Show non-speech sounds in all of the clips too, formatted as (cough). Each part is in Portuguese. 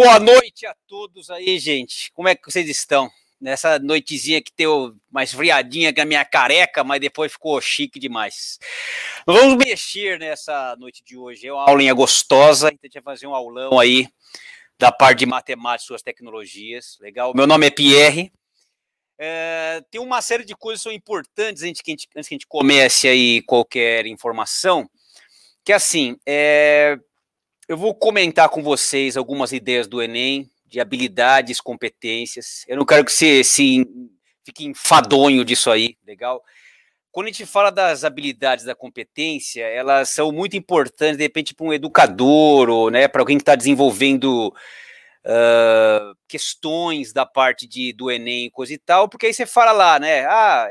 Boa noite a todos aí, gente. Como é que vocês estão? Nessa noitezinha que deu mais friadinha que a minha careca, mas depois ficou chique demais. Nós vamos mexer nessa noite de hoje. É uma aulinha gostosa. Então a gente vai fazer um aulão aí da parte de matemática e suas tecnologias. Legal? Meu nome é Pierre. É, tem uma série de coisas que são importantes antes que a gente, antes que a gente comece aí qualquer informação. Que é assim, é, eu vou comentar com vocês algumas ideias do Enem, de habilidades, competências. Eu não quero que você se fique enfadonho disso aí, legal? Quando a gente fala das habilidades da competência, elas são muito importantes, de repente, para um educador ou né, para alguém que está desenvolvendo uh, questões da parte de, do Enem, e coisa e tal, porque aí você fala lá, né? Ah,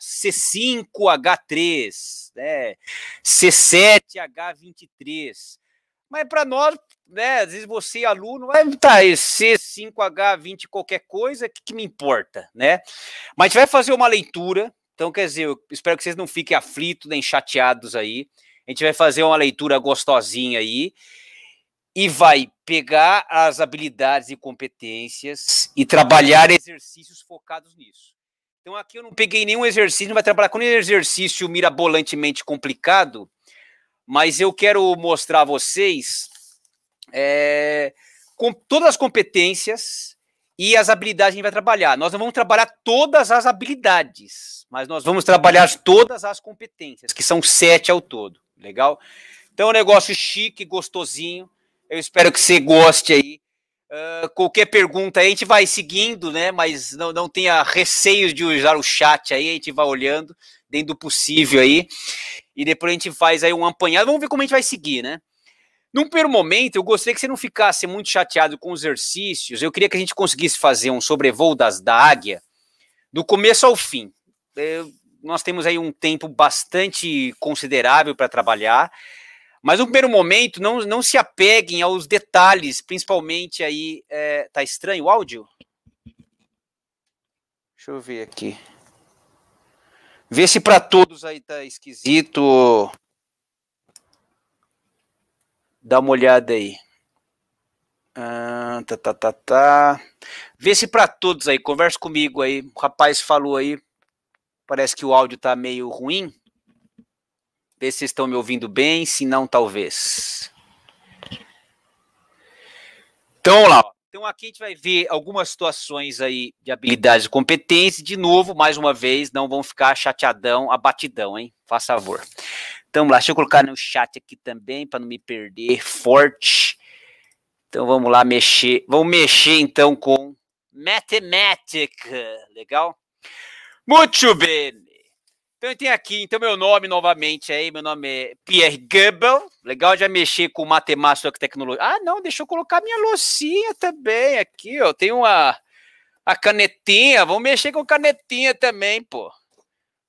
C5H3, né, C7H23. Mas para nós, né, às vezes você, aluno, vai tá, esse 5 h 20 qualquer coisa, que, que me importa, né? Mas a gente vai fazer uma leitura, então quer dizer, eu espero que vocês não fiquem aflitos nem chateados aí. A gente vai fazer uma leitura gostosinha aí e vai pegar as habilidades e competências e trabalhar exercícios focados nisso. Então aqui eu não peguei nenhum exercício, não vai trabalhar com nenhum exercício mirabolantemente complicado, mas eu quero mostrar a vocês é, com todas as competências e as habilidades que a gente vai trabalhar. Nós não vamos trabalhar todas as habilidades, mas nós vamos trabalhar todas as competências, que são sete ao todo. Legal? Então, é um negócio chique, gostosinho. Eu espero que você goste aí. Uh, qualquer pergunta aí, a gente vai seguindo, né? Mas não, não tenha receios de usar o chat aí, a gente vai olhando dentro do possível aí e depois a gente faz aí um apanhado. Vamos ver como a gente vai seguir, né? Num primeiro momento, eu gostaria que você não ficasse muito chateado com os exercícios. Eu queria que a gente conseguisse fazer um sobrevoo das, da águia do começo ao fim. Eu, é, nós temos aí um tempo bastante considerável para trabalhar. Mas no primeiro momento, não, não se apeguem aos detalhes, principalmente aí. É, tá estranho o áudio? Deixa eu ver aqui. Vê se para todos aí tá esquisito. Dá uma olhada aí. Ah, tá, tá, tá, tá. Vê se para todos aí, conversa comigo aí. O rapaz falou aí, parece que o áudio tá meio ruim. Vê se estão me ouvindo bem, se não, talvez. Então, vamos lá. Então aqui a gente vai ver algumas situações aí de habilidades e competências. De novo, mais uma vez, não vão ficar chateadão, abatidão, hein? Faz favor. Então lá, deixa eu colocar no chat aqui também para não me perder. Forte. Então vamos lá mexer. Vamos mexer então com matemática. Legal? Muito bem. Então eu tenho aqui, então meu nome novamente aí, meu nome é Pierre Goebel. Legal já mexer com matemática e tecnologia. Ah, não, deixa eu colocar minha loucinha também aqui, ó. Tem uma a canetinha, vamos mexer com canetinha também, pô.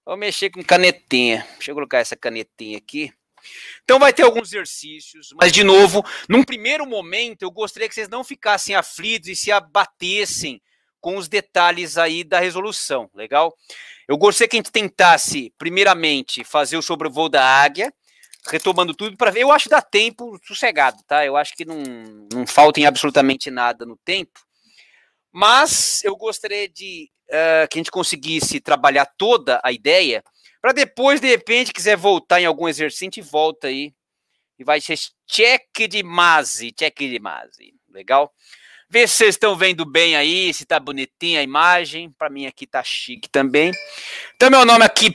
Vamos mexer com canetinha. Deixa eu colocar essa canetinha aqui. Então vai ter alguns exercícios, mas de novo, num primeiro momento eu gostaria que vocês não ficassem aflitos e se abatessem com os detalhes aí da resolução, legal? Eu gostei que a gente tentasse, primeiramente, fazer o sobrevoo da águia, retomando tudo para ver. Eu acho que dá tempo sossegado, tá? Eu acho que não, não faltem absolutamente nada no tempo. Mas eu gostaria de uh, que a gente conseguisse trabalhar toda a ideia, para depois, de repente, quiser voltar em algum exercício, a gente volta aí. E vai ser check de mase check de Mazi, legal? Vê se vocês estão vendo bem aí, se tá bonitinha a imagem. Para mim aqui tá chique também. Então, meu nome aqui é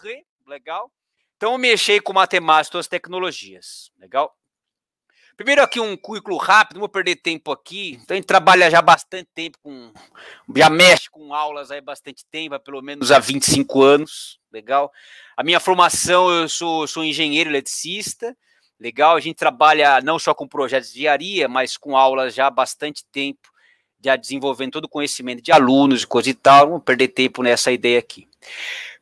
Pierre, legal? Então, eu mexi com matemática e as tecnologias, legal? Primeiro aqui um currículo rápido, não vou perder tempo aqui. Então, a gente trabalha já bastante tempo com... Já mexe com aulas aí bastante tempo, há pelo menos há 25 anos, legal? A minha formação, eu sou, sou engenheiro eletricista, legal. A gente trabalha não só com projetos de diaria, mas com aulas já há bastante tempo, já desenvolvendo todo o conhecimento de alunos e coisa e tal. Não vou perder tempo nessa ideia aqui.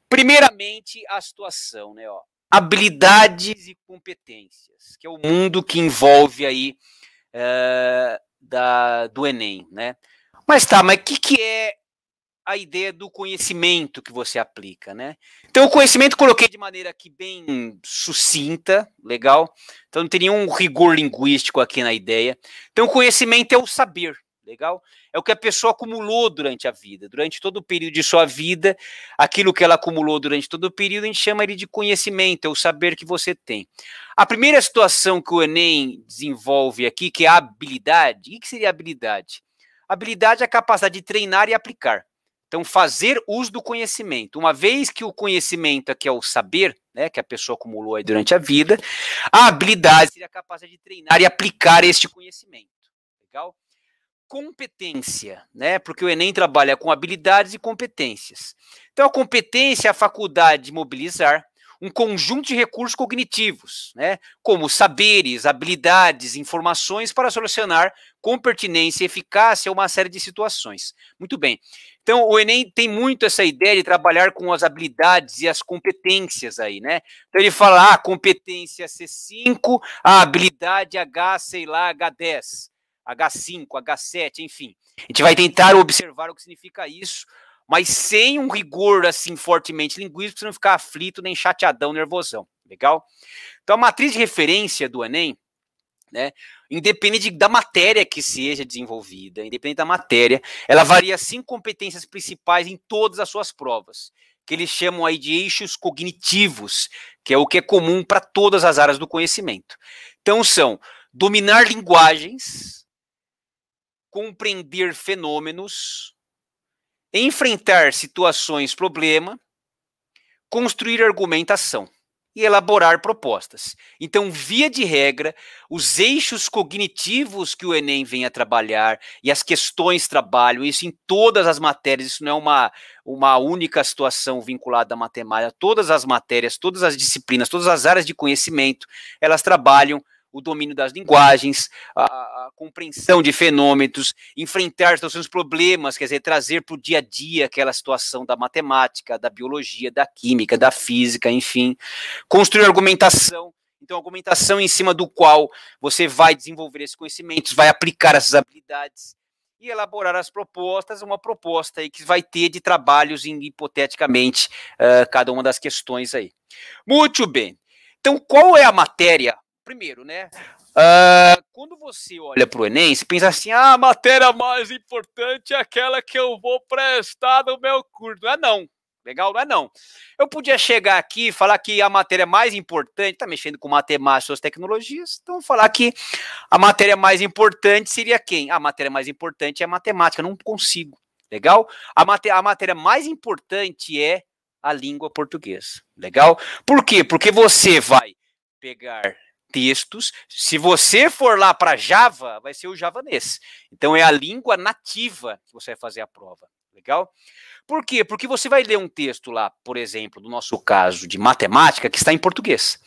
Primeiramente, a situação, né? Ó, habilidades e competências, que é o mundo que envolve aí é, da, do Enem, né? Mas tá, mas o que, que é a ideia do conhecimento que você aplica, né? Então, o conhecimento coloquei de maneira aqui bem sucinta, legal? Então, não tem nenhum rigor linguístico aqui na ideia. Então, o conhecimento é o saber, legal? É o que a pessoa acumulou durante a vida, durante todo o período de sua vida, aquilo que ela acumulou durante todo o período, a gente chama ele de conhecimento, é o saber que você tem. A primeira situação que o Enem desenvolve aqui, que é a habilidade, o que seria habilidade? Habilidade é a capacidade de treinar e aplicar. Então, fazer uso do conhecimento. Uma vez que o conhecimento, que é o saber, né, que a pessoa acumulou durante a vida, a habilidade seria capaz de treinar e aplicar este conhecimento. Legal? Competência, né? Porque o Enem trabalha com habilidades e competências. Então, a competência é a faculdade de mobilizar, um conjunto de recursos cognitivos, né, como saberes, habilidades, informações para solucionar com pertinência e eficácia uma série de situações. Muito bem. Então, o Enem tem muito essa ideia de trabalhar com as habilidades e as competências aí, né? Então, ele fala, ah, competência C5, a habilidade H, sei lá, H10, H5, H7, enfim. A gente vai tentar observar o que significa isso mas sem um rigor assim fortemente linguístico, você não ficar aflito, nem chateadão, nervosão. Legal? Então, a matriz de referência do Enem, né, independente da matéria que seja desenvolvida, independente da matéria, ela varia cinco competências principais em todas as suas provas, que eles chamam aí de eixos cognitivos, que é o que é comum para todas as áreas do conhecimento. Então, são dominar linguagens, compreender fenômenos, enfrentar situações, problema, construir argumentação e elaborar propostas. Então, via de regra, os eixos cognitivos que o Enem vem a trabalhar e as questões trabalham, isso em todas as matérias, isso não é uma, uma única situação vinculada à matemática, todas as matérias, todas as disciplinas, todas as áreas de conhecimento, elas trabalham o domínio das linguagens, a, a compreensão de fenômenos, enfrentar os seus problemas, quer dizer, trazer para o dia a dia aquela situação da matemática, da biologia, da química, da física, enfim, construir argumentação. Então, argumentação em cima do qual você vai desenvolver esses conhecimentos, vai aplicar essas habilidades e elaborar as propostas, uma proposta aí que vai ter de trabalhos em, hipoteticamente uh, cada uma das questões aí. Muito bem. Então, qual é a matéria primeiro, né? Uh, quando você olha para o Enem, você pensa assim: ah, a matéria mais importante é aquela que eu vou prestar no meu curso. Não é não. Legal? Não é não. Eu podia chegar aqui e falar que a matéria mais importante, está mexendo com matemática e suas tecnologias, então falar que a matéria mais importante seria quem? A matéria mais importante é a matemática, não consigo. Legal? A, maté a matéria mais importante é a língua portuguesa. Legal? Por quê? Porque você vai pegar textos. Se você for lá para Java, vai ser o javanês. Então é a língua nativa que você vai fazer a prova. Legal? Por quê? Porque você vai ler um texto lá, por exemplo, no nosso caso de matemática, que está em português.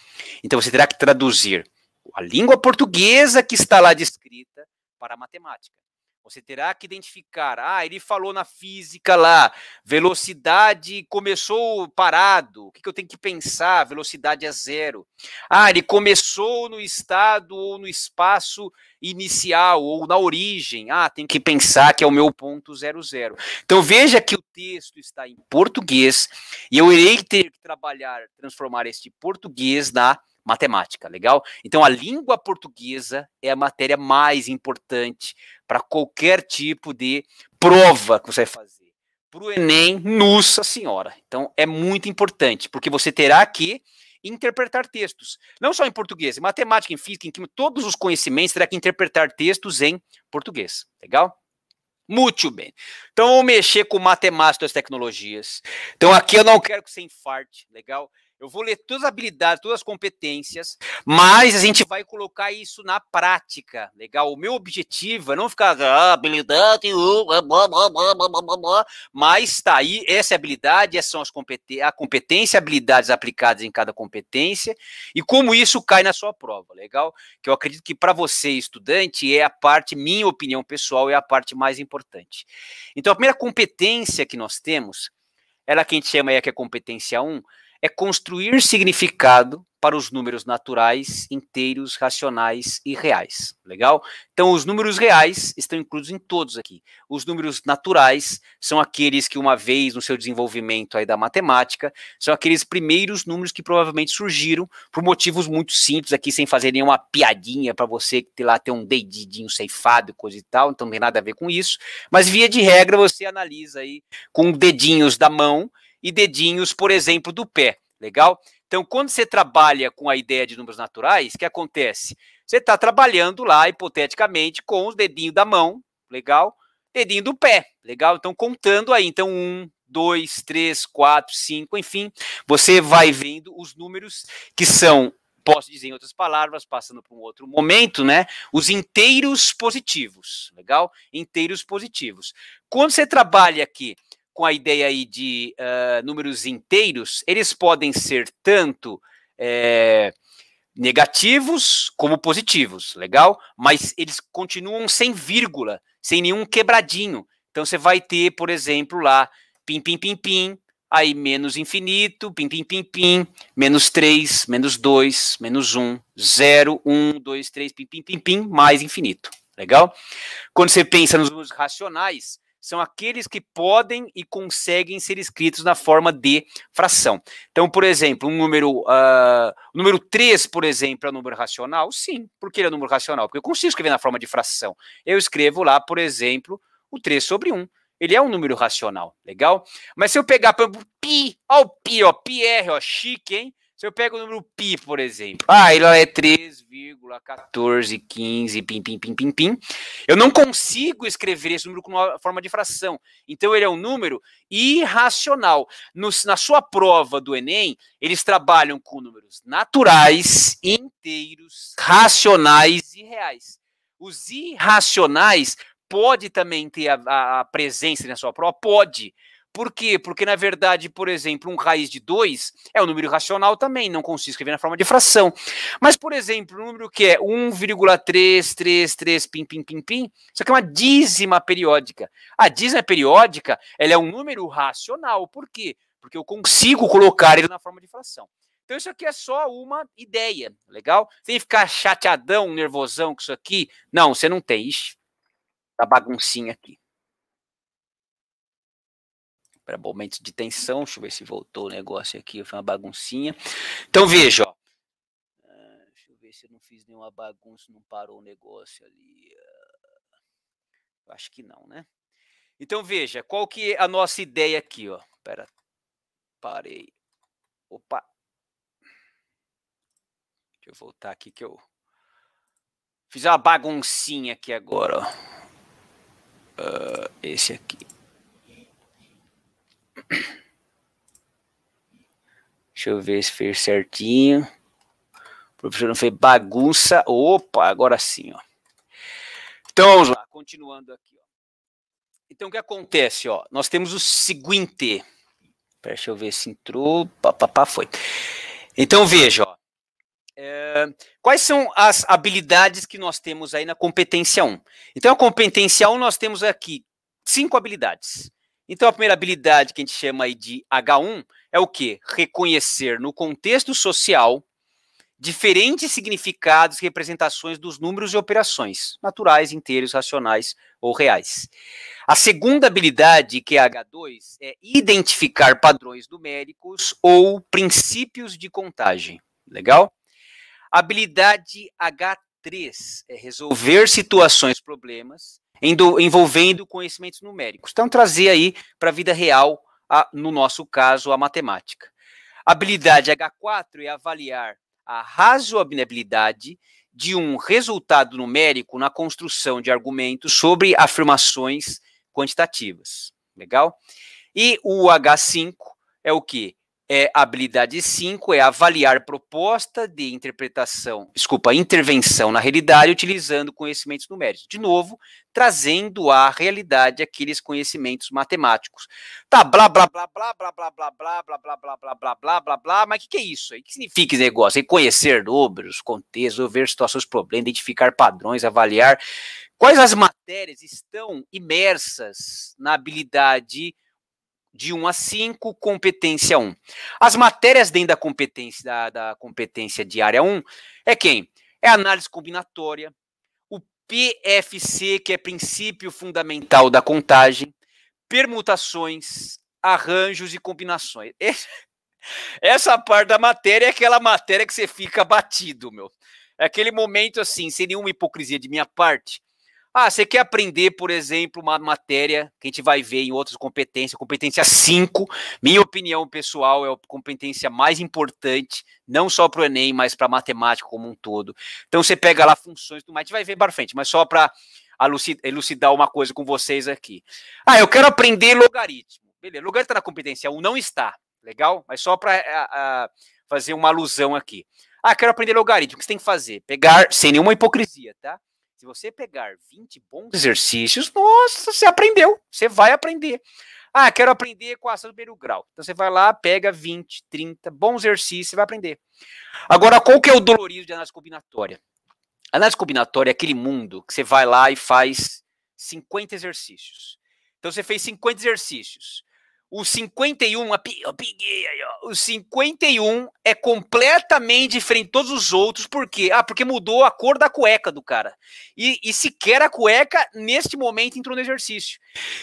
Então você terá que traduzir a língua portuguesa que está lá descrita para a matemática. Você terá que identificar. Ah, ele falou na física lá, velocidade começou parado. O que, eu tenho que pensar? Velocidade é zero. Ah, ele começou no estado ou no espaço inicial ou na origem. Ah, tem que pensar que é o meu ponto zero zero. Então veja que o texto está em português e eu irei ter que trabalhar, transformar este português na matemática, legal? Então a língua portuguesa é a matéria mais importante para qualquer tipo de prova que você vai fazer. Para o Enem, nossa senhora. Então é muito importante, porque você terá que interpretar textos. Não só em português, em matemática, em física, em química, todos os conhecimentos terá que interpretar textos em português. Legal? Muito bem. Então, vou mexer com matemática das tecnologias. Então, aqui eu não quero que você infarte, legal? Eu vou ler todas as habilidades, todas as competências, mas a gente vai colocar isso na prática, legal? O meu objetivo é não ficar ah, habilidade, uh, blá, blá, blá, blá, blá, mas tá aí, essa é habilidade, essas são as competências, a competência, habilidades aplicadas em cada competência e como isso cai na sua prova, legal? Que eu acredito que para você, estudante, é a parte, minha opinião pessoal, é a parte mais importante. Então, a primeira competência que nós temos, ela que a gente chama aí que é competência 1, é construir significado para os números naturais, inteiros, racionais e reais. Legal? Então, os números reais estão incluídos em todos aqui. Os números naturais são aqueles que, uma vez no seu desenvolvimento aí da matemática, são aqueles primeiros números que provavelmente surgiram por motivos muito simples aqui, sem fazer nenhuma piadinha para você ter lá ter um dedinho ceifado, coisa e tal, então não tem nada a ver com isso. Mas, via de regra, você analisa aí com dedinhos da mão e dedinhos, por exemplo, do pé. Legal? Então, quando você trabalha com a ideia de números naturais, o que acontece? Você está trabalhando lá, hipoteticamente, com os dedinhos da mão, legal? Dedinho do pé, legal? Então, contando aí. Então, um, dois, três, quatro, cinco, enfim. Você vai vendo os números que são posso dizer em outras palavras, passando para um outro momento, né? Os inteiros positivos, legal? Inteiros positivos. Quando você trabalha aqui com a ideia aí de uh, números inteiros, eles podem ser tanto é, negativos como positivos, legal? Mas eles continuam sem vírgula, sem nenhum quebradinho. Então você vai ter, por exemplo, lá pim, pim, pim, pim, aí menos infinito, pim, pim, pim, pim, menos 3, menos 2, menos 1, 0, 1, 2, 3, pim, pim, pim, pim, mais infinito. Legal? Quando você pensa nos números racionais, são aqueles que podem e conseguem ser escritos na forma de fração. Então, por exemplo, um número, uh, número 3, por exemplo, é um número racional? Sim. Por que ele é um número racional? Porque eu consigo escrever na forma de fração. Eu escrevo lá, por exemplo, o 3 sobre 1. Ele é um número racional, legal? Mas se eu pegar, por exemplo, pi, ó o pi, ó, pi r, ó, chique, hein? Se eu pego o número pi, por exemplo, ah, ele é 3,1415, pim, pim, pim, pim, pim. Eu não consigo escrever esse número com uma forma de fração. Então ele é um número irracional. No, na sua prova do Enem, eles trabalham com números naturais, inteiros, racionais e reais. Os irracionais pode também ter a, a, a presença na sua prova? Pode. Pode por quê? Porque, na verdade, por exemplo, um raiz de 2 é um número racional também, não consigo escrever na forma de fração. Mas, por exemplo, um número que é 1,333 pim, pim, pim, pim, isso aqui é uma dízima periódica. A dízima periódica ela é um número racional. Por quê? Porque eu consigo colocar ele na forma de fração. Então, isso aqui é só uma ideia, legal? tem que ficar chateadão, nervosão com isso aqui? Não, você não tem. Ixi, tá baguncinha aqui para momentos de tensão. Deixa eu ver se voltou o negócio aqui, foi uma baguncinha. Então veja, ó. Ah, deixa eu ver se eu não fiz nenhuma bagunça, não parou o negócio ali. Ah, acho que não, né? Então veja, qual que é a nossa ideia aqui, ó. Pera, parei. Opa. Deixa eu voltar aqui que eu fiz uma baguncinha aqui agora, ó. Uh, esse aqui. Deixa eu ver se fez certinho. O professor não fez bagunça. Opa, agora sim, ó. Então vamos lá, continuando aqui. Ó. Então o que acontece, ó? Nós temos o seguinte. Deixa eu ver se entrou. Papapá, foi. Então veja, ó. É, quais são as habilidades que nós temos aí na competência 1? Então, a competência 1 nós temos aqui cinco habilidades. Então, a primeira habilidade que a gente chama aí de H1 é o quê? Reconhecer no contexto social diferentes significados e representações dos números e operações, naturais, inteiros, racionais ou reais. A segunda habilidade, que é H2, é identificar padrões numéricos ou princípios de contagem. Legal? Habilidade H3 é resolver situações, problemas envolvendo conhecimentos numéricos. Então, trazer aí para a vida real, a, no nosso caso, a matemática. habilidade H4 é avaliar a razoabilidade de um resultado numérico na construção de argumentos sobre afirmações quantitativas. Legal? E o H5 é o que? É habilidade 5 é avaliar proposta de interpretação, desculpa, intervenção na realidade utilizando conhecimentos numéricos. De novo, trazendo à realidade aqueles conhecimentos matemáticos. Tá, blá, blá, blá, blá, blá, blá, blá, blá, blá, blá, blá, blá, blá, blá, blá, blá, mas o que, que é isso? O que significa esse negócio? Reconhecer números, contextos, ver situações, problemas, identificar padrões, avaliar. Quais as matérias estão imersas na habilidade de 1 a 5, competência 1. As matérias dentro da competência da, da competência de área 1 é quem? É análise combinatória, PFC, que é princípio fundamental da contagem, permutações, arranjos e combinações. (laughs) Essa parte da matéria é aquela matéria que você fica batido, meu. É aquele momento assim, sem nenhuma hipocrisia de minha parte, ah, você quer aprender, por exemplo, uma matéria que a gente vai ver em outras competências, competência 5. Minha opinião pessoal é a competência mais importante, não só para o Enem, mas para a matemática como um todo. Então você pega lá funções e tudo mais, a gente vai ver para frente, mas só para elucidar uma coisa com vocês aqui. Ah, eu quero aprender logaritmo. Beleza, logaritmo está na competência 1, não está. Legal? Mas só para fazer uma alusão aqui. Ah, quero aprender logaritmo. O que você tem que fazer? Pegar, sem nenhuma hipocrisia, tá? Se você pegar 20 bons exercícios, nossa, você aprendeu, você vai aprender. Ah, quero aprender equação do primeiro grau. Então você vai lá, pega 20, 30 bons exercícios, você vai aprender. Agora, qual que é o dolorido de análise combinatória? A análise combinatória é aquele mundo que você vai lá e faz 50 exercícios. Então você fez 50 exercícios. O 51, eu peguei aí, ó. O 51 é completamente diferente de todos os outros, por quê? Ah, porque mudou a cor da cueca do cara. E, e sequer a cueca, neste momento, entrou no exercício.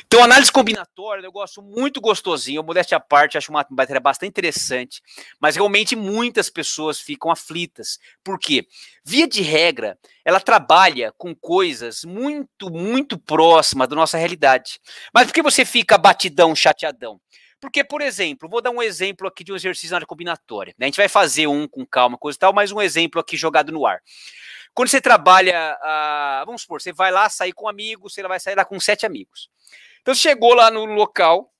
Então, análise combinatória, eu gosto muito gostosinho, modéstia à parte, acho uma matéria bastante interessante. Mas realmente muitas pessoas ficam aflitas. Por quê? via de regra, ela trabalha com coisas muito, muito próximas da nossa realidade. Mas por que você fica batidão, chateadão? Porque, por exemplo, vou dar um exemplo aqui de um exercício na área combinatória. Né? A gente vai fazer um com calma, coisa e tal, mas um exemplo aqui jogado no ar. Quando você trabalha, ah, vamos supor, você vai lá sair com um amigo, você vai sair lá com sete amigos. Então, você chegou lá no local,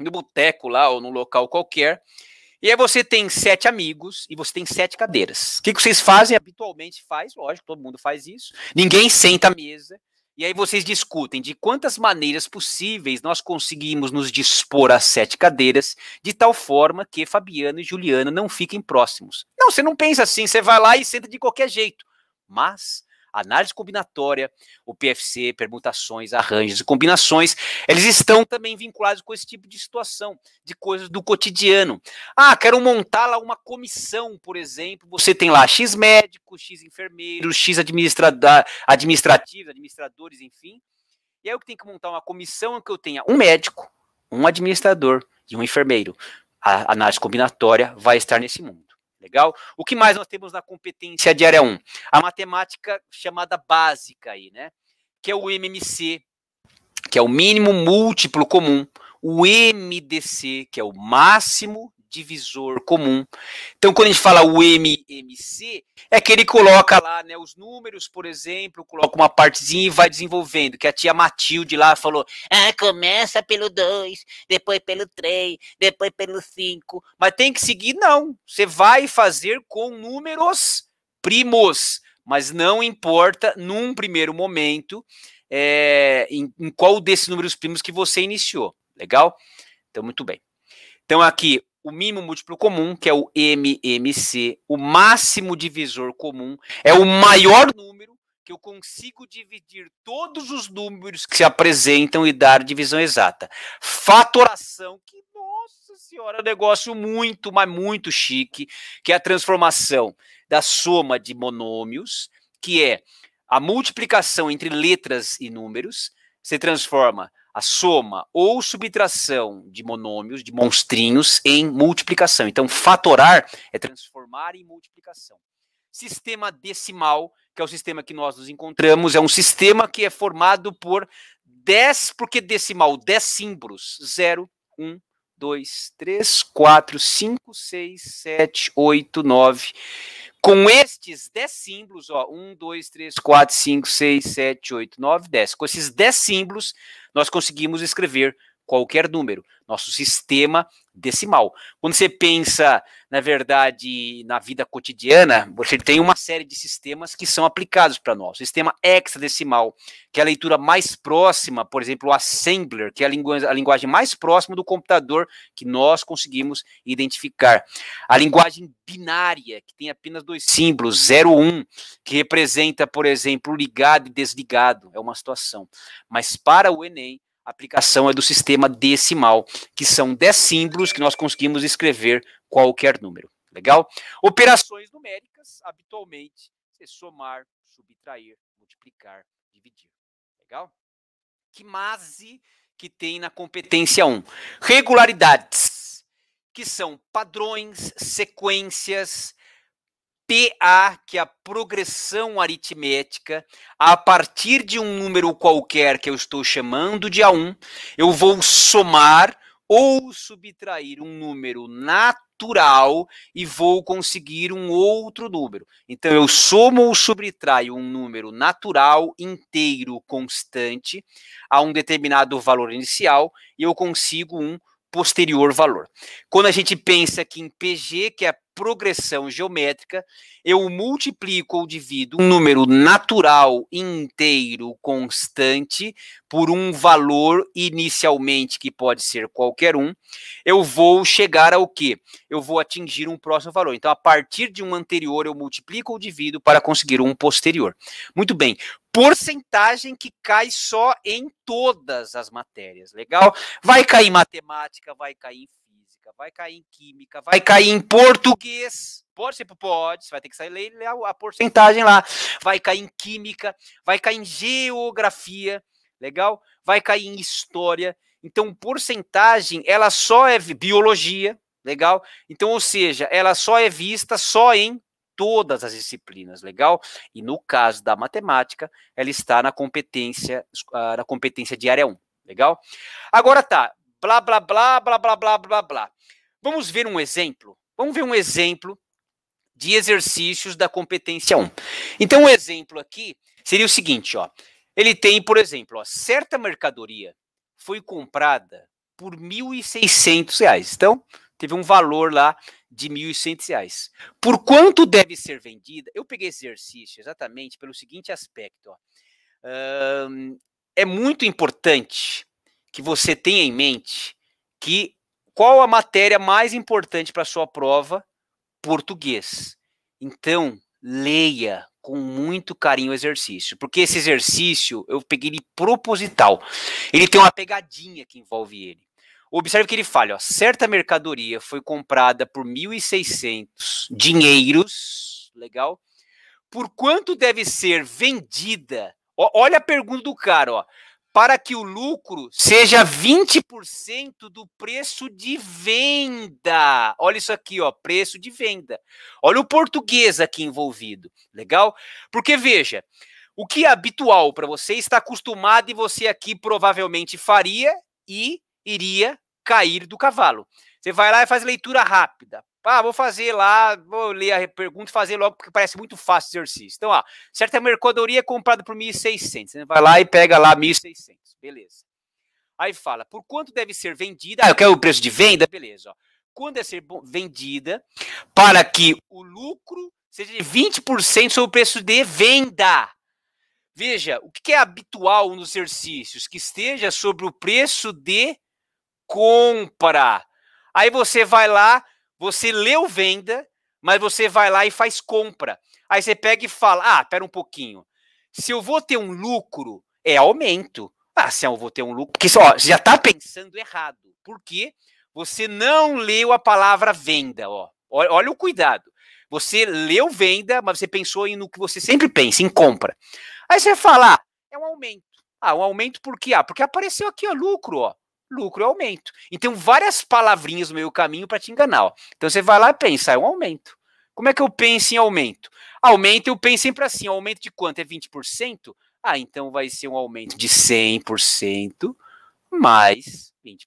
no boteco lá, ou num local qualquer, e aí você tem sete amigos e você tem sete cadeiras. O que, que vocês fazem? Habitualmente faz, lógico, todo mundo faz isso. Ninguém senta à mesa. E aí vocês discutem de quantas maneiras possíveis nós conseguimos nos dispor às sete cadeiras de tal forma que Fabiano e Juliana não fiquem próximos. Não, você não pensa assim, você vai lá e senta de qualquer jeito. Mas análise combinatória, o PFC, permutações, arranjos e combinações, eles estão também vinculados com esse tipo de situação, de coisas do cotidiano. Ah, quero montar lá uma comissão, por exemplo, você tem lá X médicos, X enfermeiros, X administrador, administrativos, administradores, enfim. E aí eu tenho que montar uma comissão que eu tenha um médico, um administrador e um enfermeiro. A análise combinatória vai estar nesse mundo. Legal? O que mais nós temos na competência de área 1? A matemática chamada básica aí, né? Que é o MMC, que é o mínimo múltiplo comum, o MDC, que é o máximo divisor comum. Então, quando a gente fala o MMC, é que ele coloca lá né, os números, por exemplo, coloca uma partezinha e vai desenvolvendo. Que a tia Matilde lá falou: ah, começa pelo 2, depois pelo 3, depois pelo 5. Mas tem que seguir, não. Você vai fazer com números primos. Mas não importa, num primeiro momento, é, em, em qual desses números primos que você iniciou. Legal? Então, muito bem. Então, aqui, o mínimo múltiplo comum, que é o MMC, o máximo divisor comum, é o maior número que eu consigo dividir todos os números que se apresentam e dar divisão exata. Fatoração, que nossa senhora, é um negócio muito, mas muito chique, que é a transformação da soma de monômios, que é a multiplicação entre letras e números, se transforma a soma ou subtração de monômios, de monstrinhos, em multiplicação. Então, fatorar é transformar em multiplicação. Sistema decimal, que é o sistema que nós nos encontramos, é um sistema que é formado por 10, porque decimal, 10 símbolos, 0, 1, 2, 3, 4, 5, 6, 7, 8, 9. Com estes 10 símbolos, ó, 1, 2, 3, 4, 5, 6, 7, 8, 9, 10. Com esses 10 símbolos, nós conseguimos escrever qualquer número, nosso sistema decimal. Quando você pensa, na verdade, na vida cotidiana, você tem uma série de sistemas que são aplicados para nós. O sistema hexadecimal, que é a leitura mais próxima, por exemplo, o assembler, que é a, lingu a linguagem mais próxima do computador que nós conseguimos identificar. A linguagem binária, que tem apenas dois símbolos, 0 e 1, que representa, por exemplo, ligado e desligado, é uma situação. Mas para o Enem, aplicação é do sistema decimal, que são 10 símbolos que nós conseguimos escrever qualquer número. Legal? Operações numéricas, habitualmente, é somar, subtrair, multiplicar, dividir. Legal? Que mase que tem na competência 1? Regularidades, que são padrões, sequências, PA, que é a progressão aritmética, a hum. partir de um número qualquer que eu estou chamando de A1, eu vou somar ou subtrair um número natural e vou conseguir um outro número. Então, eu somo ou subtraio um número natural inteiro constante a um determinado valor inicial e eu consigo um posterior valor. Quando a gente pensa aqui em PG, que é a progressão geométrica, eu multiplico ou divido um número natural inteiro constante por um valor inicialmente que pode ser qualquer um, eu vou chegar ao que? Eu vou atingir um próximo valor. Então, a partir de um anterior, eu multiplico ou divido para conseguir um posterior. Muito bem. Porcentagem que cai só em todas as matérias, legal? Vai cair matemática, vai cair em física, vai cair em química, vai, vai cair em português. Pode ser, pode, você vai ter que sair ler a, a porcentagem lá. Vai cair em química, vai cair em geografia, legal? Vai cair em história. Então, porcentagem, ela só é biologia, legal? Então, ou seja, ela só é vista só em todas as disciplinas, legal? E no caso da matemática, ela está na competência, ah, na competência de área 1, legal? Agora tá, blá, blá, blá, blá, blá, blá, blá, blá. Vamos ver um exemplo? Vamos ver um exemplo de exercícios da competência 1. Então, o um exemplo aqui seria o seguinte, ó. Ele tem, por exemplo, ó, certa mercadoria foi comprada por R$ 1.600. Então, teve um valor lá de R$ 1.100. Por quanto deve ser vendida? Eu peguei esse exercício exatamente pelo seguinte aspecto. Ó. é muito importante que você tenha em mente que qual a matéria mais importante para sua prova? Português. Então, leia com muito carinho o exercício, porque esse exercício eu peguei ele proposital. Ele tem uma pegadinha que envolve ele. Observe que ele fala, ó, certa mercadoria foi comprada por 1.600 dinheiros, legal? Por quanto deve ser vendida? olha a pergunta do cara, ó para que o lucro seja 20% do preço de venda. Olha isso aqui, ó, preço de venda. Olha o português aqui envolvido, legal? Porque veja, o que é habitual para você está acostumado e você aqui provavelmente faria e iria cair do cavalo. Você vai lá e faz leitura rápida. Tipo, ah, vou fazer lá, vou ler a pergunta e fazer logo, porque parece muito fácil o exercício. Então, ó, certa mercadoria é comprada por 1.600. Você né? vai lá e pega lá 1.600. Beleza. Aí fala, por quanto deve ser vendida? Ah, eu quero o preço de venda? Beleza. Ó. Quando deve ser vendida para que o lucro seja de 20% sobre o preço de venda? Veja, o que é habitual nos exercícios? Que esteja sobre o preço de compra. Aí você vai lá, você leu venda, mas você vai lá e faz compra. Aí você pega e fala: ah, pera um pouquinho. Se eu vou ter um lucro, é aumento. Ah, se eu vou ter um lucro. Porque ó, você já está pensando errado. Por quê? Você não leu a palavra venda, ó. Olha, olha o cuidado. Você leu venda, mas você pensou no que você sempre pensa, em compra. Aí você fala, ah, é um aumento. Ah, um aumento por quê? Ah, porque apareceu aqui, ó, lucro, ó lucro é aumento. Então, várias palavrinhas no meio do caminho para te enganar. Ó. Então, você vai lá e pensa, ah, é um aumento. Como é que eu penso em aumento? Aumento, eu penso sempre assim, aumento de quanto? É 20%? Ah, então vai ser um aumento de 100% mais 20%.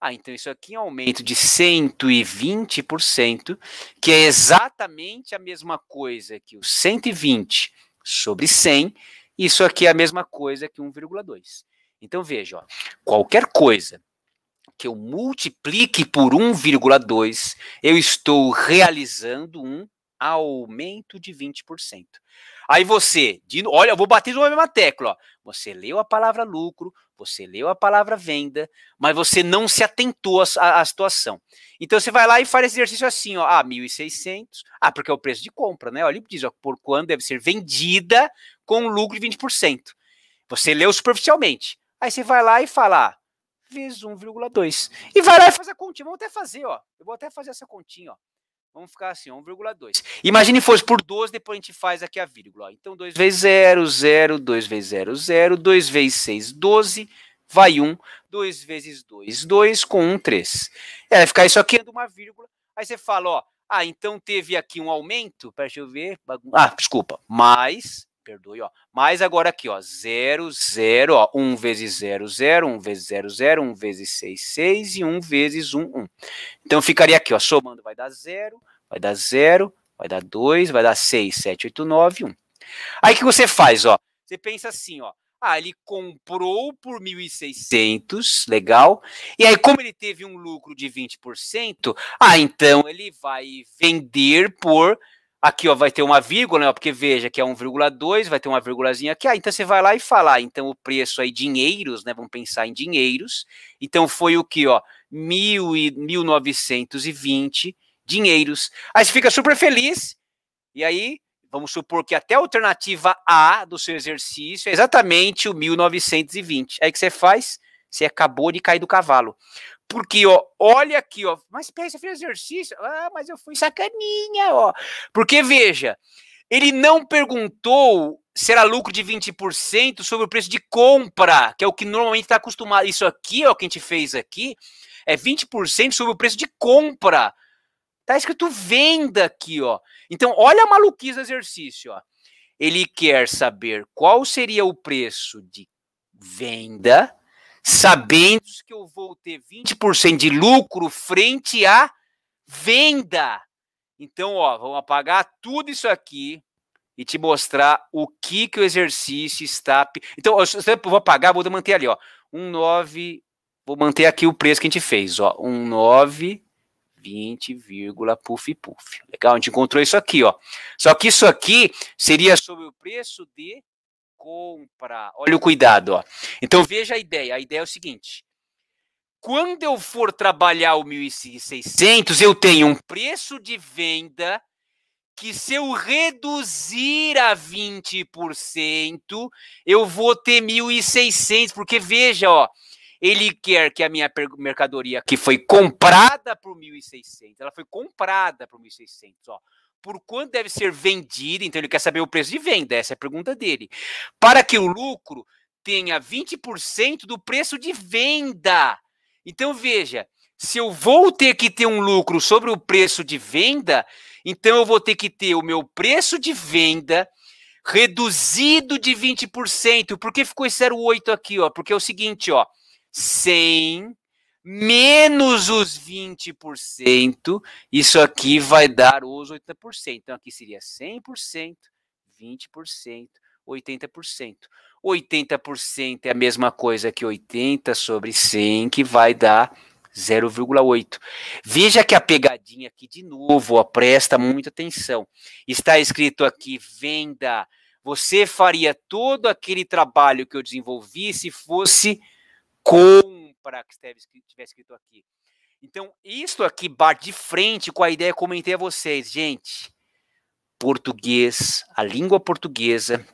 Ah, então isso aqui é um aumento de 120%, que é exatamente a mesma coisa que o 120 sobre 100. Isso aqui é a mesma coisa que 1,2. Então veja, ó, qualquer coisa que eu multiplique por 1,2, eu estou realizando um aumento de 20%. Aí você, de, olha, eu vou bater uma mesma tecla. Ó. Você leu a palavra lucro, você leu a palavra venda, mas você não se atentou à, à situação. Então você vai lá e faz esse exercício assim, ó, ah, 1.600, ah, porque é o preço de compra, né? Olha, diz, ó, por quando deve ser vendida com lucro de 20%. Você leu superficialmente, Aí você vai lá e fala, ah, vezes 1,2. E vai lá e faz a continha. Vamos até fazer, ó. Eu vou até fazer essa continha, ó. Vamos ficar assim, 1,2. Imagine fosse por 12, depois a gente faz aqui a vírgula. Ó. Então, 2 vezes 0, 0, 2 vezes 0, 0, 2 vezes 6, 12, vai 1, 2 vezes 2, 2, com 1, 3. É, vai ficar isso aqui, uma vírgula. Aí você fala, ó, ah, então teve aqui um aumento, deixa eu ver, ah, desculpa, mais perdoe, ó. Mas agora aqui, ó, 0, 0, ó, 1 vezes 0, 0, 1 vezes 0, 0, 1 vezes 6, 6 e 1 vezes 1, 1. Então ficaria aqui, ó, somando vai dar 0, vai dar 0, vai dar 2, vai dar 6, 7, 8, 9, 1. Aí o que você faz, ó? Você pensa assim, ó, ah, ele comprou por 1.600, legal. E aí, como ele teve um lucro de 20%, ah, então ele vai vender por Aqui ó, vai ter uma vírgula, né, porque veja que é 1,2, vai ter uma vírgulazinha aqui. Ah, então você vai lá e falar, ah, então o preço aí dinheiros, né? Vamos pensar em dinheiros. Então foi o que, ó, e 1920 dinheiros. Aí você fica super feliz. E aí, vamos supor que até a alternativa A do seu exercício é exatamente o 1920. Aí que você faz, você acabou de cair do cavalo. Porque, ó, olha aqui, ó, mas peraí, você fez exercício? Ah, mas eu fui sacaninha, ó. Porque, veja, ele não perguntou se era lucro de 20% sobre o preço de compra, que é o que normalmente está acostumado. Isso aqui, ó, que a gente fez aqui, é 20% sobre o preço de compra. Tá escrito venda aqui, ó. Então, olha a maluquice do exercício, ó. Ele quer saber qual seria o preço de venda sabendo que eu vou ter 20% de lucro frente à venda. Então, ó, vamos apagar tudo isso aqui e te mostrar o que que o exercício está. Então, eu vou apagar, vou manter ali, ó. 19, vou manter aqui o preço que a gente fez, ó. 19 20, puff puff. Legal, a gente encontrou isso aqui, ó. Só que isso aqui seria sobre o preço de compra. Olha o cuidado, ó. Então veja a ideia. A ideia é o seguinte: quando eu for trabalhar o 1.600, eu tenho um preço de venda que se eu reduzir a 20%, eu vou ter 1.600, porque veja, ó, ele quer que a minha mercadoria que foi comprada por 1.600, ela foi comprada por 1.600, ó por quanto deve ser vendida, então ele quer saber o preço de venda, essa é a pergunta dele, para que o lucro tenha 20% do preço de venda. Então veja, se eu vou ter que ter um lucro sobre o preço de venda, então eu vou ter que ter o meu preço de venda reduzido de 20%, porque ficou 0,8 aqui, ó, porque é o seguinte, ó, 100 menos os 20%, isso aqui vai dar os 80%. Então, aqui seria 100%, 20%, 80%. 80% é a mesma coisa que 80 sobre 100, que vai dar 0,8. Veja que a pegadinha aqui de novo, ó, presta muita atenção. Está escrito aqui venda. Você faria todo aquele trabalho que eu desenvolvi se fosse com para que tivesse escrito aqui. Então, isso aqui bate de frente com a ideia que comentei a vocês, gente. Português, a língua portuguesa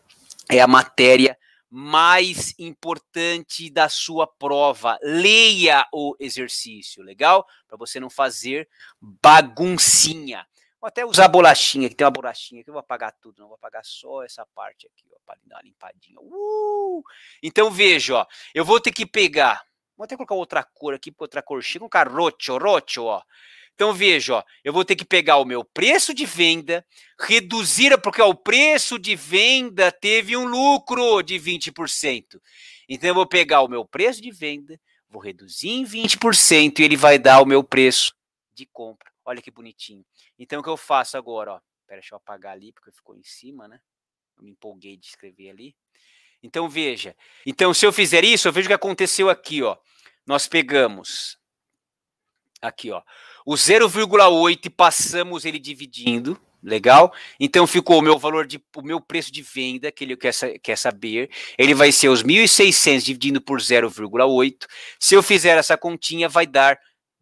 é a matéria mais importante da sua prova. Leia o exercício, legal? Para você não fazer baguncinha. Vou até usar a bolachinha, que tem uma bolachinha que eu vou apagar tudo, não vou apagar só essa parte aqui, para dar uma limpadinha. Uh! Então veja, ó, eu vou ter que pegar Vou até colocar outra cor aqui, outra cor chique, um cara roxo, roxo, ó. Então veja, ó, eu vou ter que pegar o meu preço de venda, reduzir, porque ó, o preço de venda teve um lucro de 20%. Então eu vou pegar o meu preço de venda, vou reduzir em 20% e ele vai dar o meu preço de compra. Olha que bonitinho. Então o que eu faço agora, ó? Pera, deixa eu apagar ali porque ficou em cima, né? Eu me empolguei de escrever ali. Então veja. Então se eu fizer isso, eu vejo o que aconteceu aqui, ó nós pegamos aqui, ó, o 0,8 passamos ele dividindo, legal? Então ficou o meu valor de o meu preço de venda que ele quer, quer saber, ele vai ser os 1.600 dividindo por 0,8. Se eu fizer essa continha vai dar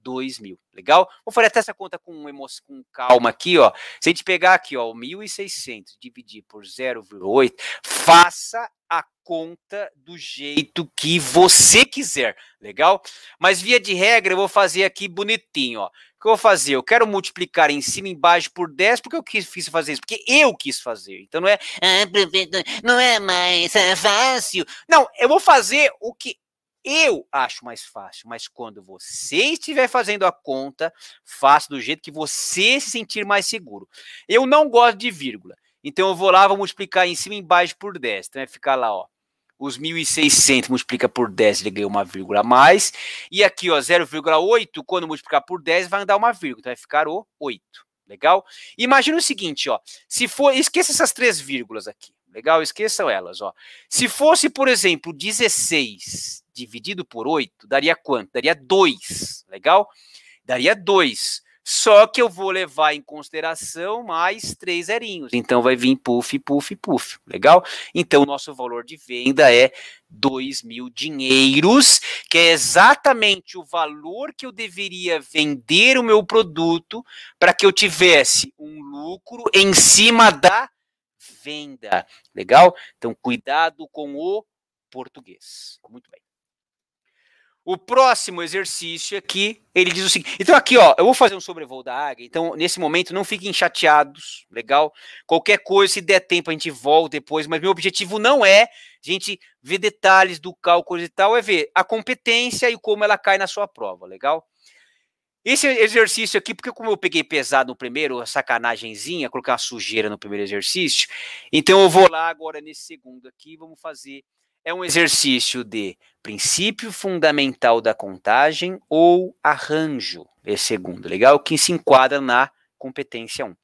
2.000 legal? Vou fazer até essa conta com, emoção, com calma aqui, ó. Se a gente pegar aqui, ó, 1.600 dividir por 0,8, faça a conta do jeito que você quiser, legal? Mas via de regra eu vou fazer aqui bonitinho, ó. O que eu vou fazer? Eu quero multiplicar em cima e embaixo por 10 porque eu quis, quis fazer isso, porque eu quis fazer. Então não é, ah, não é mais é fácil. Não, eu vou fazer o que eu acho mais fácil, mas quando você estiver fazendo a conta, faça do jeito que você se sentir mais seguro. Eu não gosto de vírgula. Então eu vou lá, vou multiplicar em cima e embaixo por 10. Então vai ficar lá, ó. Os 1.600 multiplica por 10, ele ganha uma vírgula a mais. E aqui, ó, 0,8, quando multiplicar por 10, vai andar uma vírgula. Então vai ficar o 8. Legal? Imagina o seguinte, ó. Se for, esqueça essas três vírgulas aqui. Legal? Esqueçam elas, ó. Se fosse, por exemplo, 16 dividido por 8, daria quanto? Daria 2. Legal? Daria 2. Só que eu vou levar em consideração mais três zerinhos. Então vai vir puff, puff, puff. Legal? Então o nosso valor de venda é 2 mil dinheiros, que é exatamente o valor que eu deveria vender o meu produto para que eu tivesse um lucro em cima da venda. Legal? Então cuidado com o português. Muito bem. O próximo exercício aqui, é ele diz o seguinte. Então, aqui, ó, eu vou fazer um sobrevoo da águia. Então, nesse momento, não fiquem chateados, legal? Qualquer coisa, se der tempo, a gente volta depois. Mas meu objetivo não é a gente ver detalhes do cálculo e tal, é ver a competência e como ela cai na sua prova, legal? Esse exercício aqui, porque como eu peguei pesado no primeiro, a sacanagemzinha, colocar uma sujeira no primeiro exercício, então eu vou lá agora nesse segundo aqui, vamos fazer é um exercício de princípio fundamental da contagem ou arranjo, esse segundo, legal? Que se enquadra na competência 1.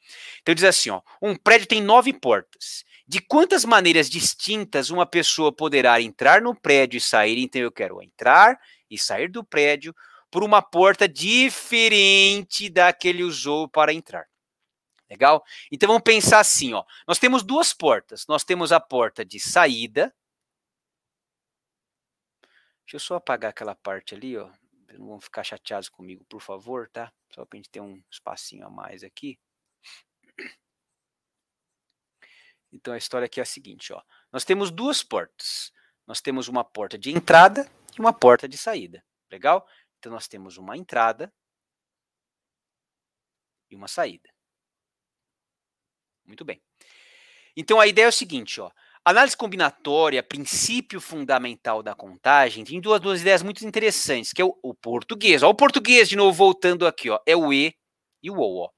Então diz assim, ó, um prédio tem nove portas. De quantas maneiras distintas uma pessoa poderá entrar no prédio e sair? Então eu quero entrar e sair do prédio por uma porta diferente da que ele usou para entrar. Legal? Então vamos pensar assim, ó. Nós temos duas portas. Nós temos a porta de saída, Deixa eu só apagar aquela parte ali, ó. Não vão ficar chateados comigo, por favor, tá? Só para a gente ter um espacinho a mais aqui. Então a história aqui é a seguinte, ó. Nós temos duas portas. Nós temos uma porta de entrada e uma porta de saída. Legal? Então nós temos uma entrada e uma saída. Muito bem. Então a ideia é o seguinte, ó. Análise combinatória, princípio fundamental da contagem, tem duas, duas ideias muito interessantes, que é o, o português. Ó, o português, de novo, voltando aqui, ó, é o E e o O. Ó.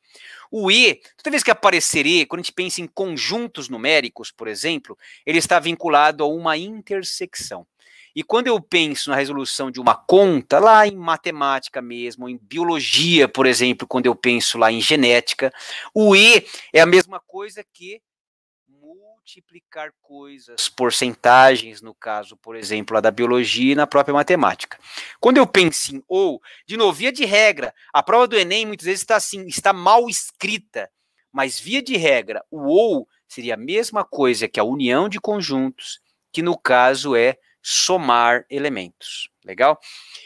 O E, toda vez que aparecer E, quando a gente pensa em conjuntos numéricos, por exemplo, ele está vinculado a uma intersecção. E quando eu penso na resolução de uma conta, lá em matemática mesmo, em biologia, por exemplo, quando eu penso lá em genética, o E é a mesma coisa que multiplicar coisas, porcentagens, no caso, por exemplo, a da biologia e na própria matemática. Quando eu penso em ou, de novo, via de regra, a prova do Enem muitas vezes está assim, está mal escrita, mas via de regra, o ou seria a mesma coisa que a união de conjuntos, que no caso é somar elementos. Legal?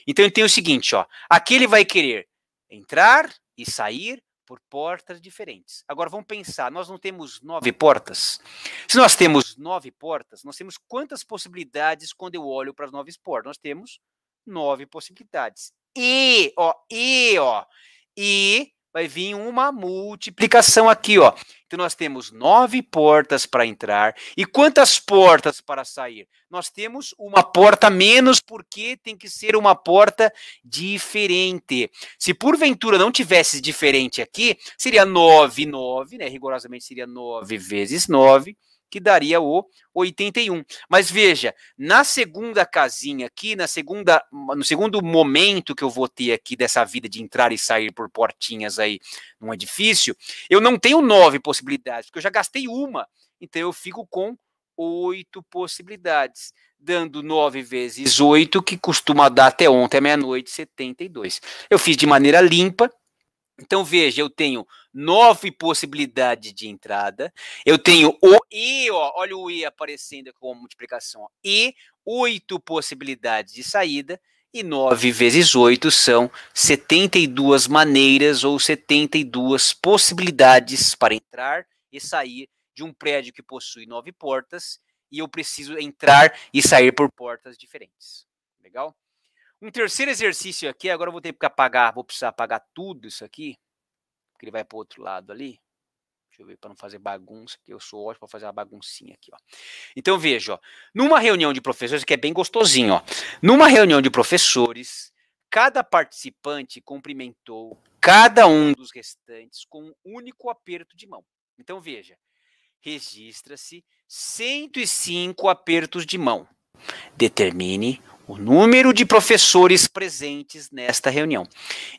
Então ele tem o seguinte, ó. Aqui ele vai querer entrar e sair por portas diferentes. Agora vamos pensar, nós não temos nove portas? Se nós temos nove portas, nós temos quantas possibilidades quando eu olho para as nove portas? Nós temos nove possibilidades. E, ó, e, ó, e vai vir uma multiplicação aqui, ó. Então nós temos nove portas para entrar. E quantas portas para sair? Nós temos uma porta menos, porque tem que ser uma porta diferente. Se porventura não tivesse diferente aqui, seria nove, nove, né? Rigorosamente seria nove vezes nove que daria o 81. Mas veja, na segunda casinha aqui, na segunda, no segundo momento que eu vou ter aqui dessa vida de entrar e sair por portinhas aí num edifício, eu não tenho nove possibilidades, porque eu já gastei uma. Então eu fico com oito possibilidades, dando nove vezes oito, que costuma dar até ontem à meia-noite 72. Eu fiz de maneira limpa. Então veja, eu tenho nove possibilidades de entrada. Eu tenho o I, ó, olha o I aparecendo como multiplicação. Ó, e oito possibilidades de saída. E 9 vezes 8 são 72 maneiras ou 72 possibilidades para entrar e sair de um prédio que possui nove portas e eu preciso entrar e sair por portas diferentes. Legal? Um terceiro exercício aqui, agora eu vou ter que apagar, vou precisar apagar tudo isso aqui. Porque ele vai para o outro lado ali. Deixa eu ver para não fazer bagunça, que eu sou ótimo para fazer uma baguncinha aqui, ó. Então veja, ó, numa reunião de professores, que é bem gostosinho, ó. Numa reunião de professores, cada participante cumprimentou cada um dos restantes com um único aperto de mão. Então veja, registra-se 105 apertos de mão. Determine o número de professores presentes nesta reunião.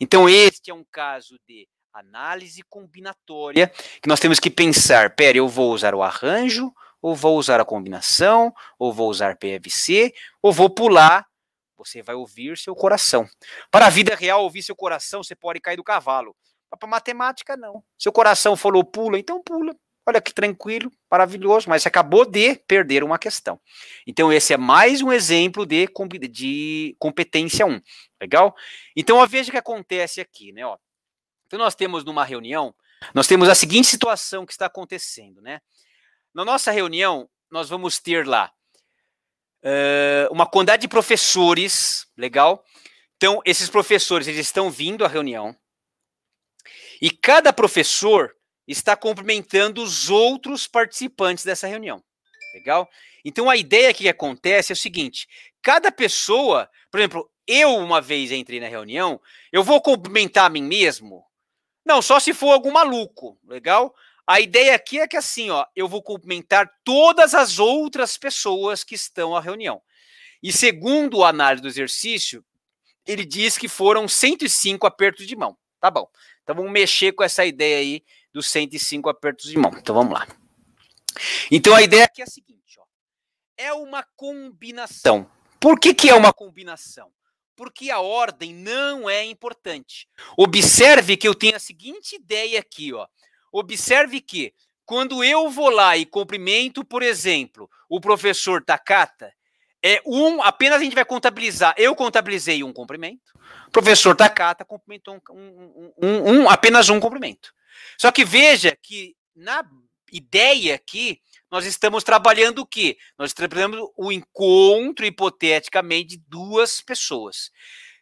Então este é um caso de Análise combinatória, que nós temos que pensar, pera, eu vou usar o arranjo, ou vou usar a combinação, ou vou usar PFC, ou vou pular. Você vai ouvir seu coração. Para a vida real, ouvir seu coração, você pode cair do cavalo. Mas para matemática, não. Seu coração falou pula, então pula. Olha que tranquilo, maravilhoso, mas você acabou de perder uma questão. Então, esse é mais um exemplo de, de competência 1. Legal? Então, veja o que acontece aqui, né? Ó. Então nós temos numa reunião, nós temos a seguinte situação que está acontecendo, né? Na nossa reunião, nós vamos ter lá uh, uma quantidade de professores, legal? Então, esses professores, eles estão vindo à reunião, e cada professor está cumprimentando os outros participantes dessa reunião, legal? Então, a ideia que acontece é o seguinte, cada pessoa, por exemplo, eu uma vez entrei na reunião, eu vou cumprimentar a mim mesmo? Não, só se for algum maluco, legal? A ideia aqui é que assim, ó, eu vou cumprimentar todas as outras pessoas que estão à reunião. E segundo a análise do exercício, ele diz que foram 105 apertos de mão. Tá bom. Então vamos mexer com essa ideia aí dos 105 apertos de mão. Então vamos lá. Então a ideia aqui é a seguinte, ó. É uma combinação. Por que, que é uma combinação? porque a ordem não é importante. Observe que eu tenho a seguinte ideia aqui, ó. Observe que quando eu vou lá e cumprimento, por exemplo, o professor Takata, é um, apenas a gente vai contabilizar. Eu contabilizei um cumprimento, o professor Takata cumprimentou um, um, um, um apenas um cumprimento. Só que veja que na ideia aqui, nós estamos trabalhando o quê? Nós trabalhamos o encontro, hipoteticamente, de duas pessoas.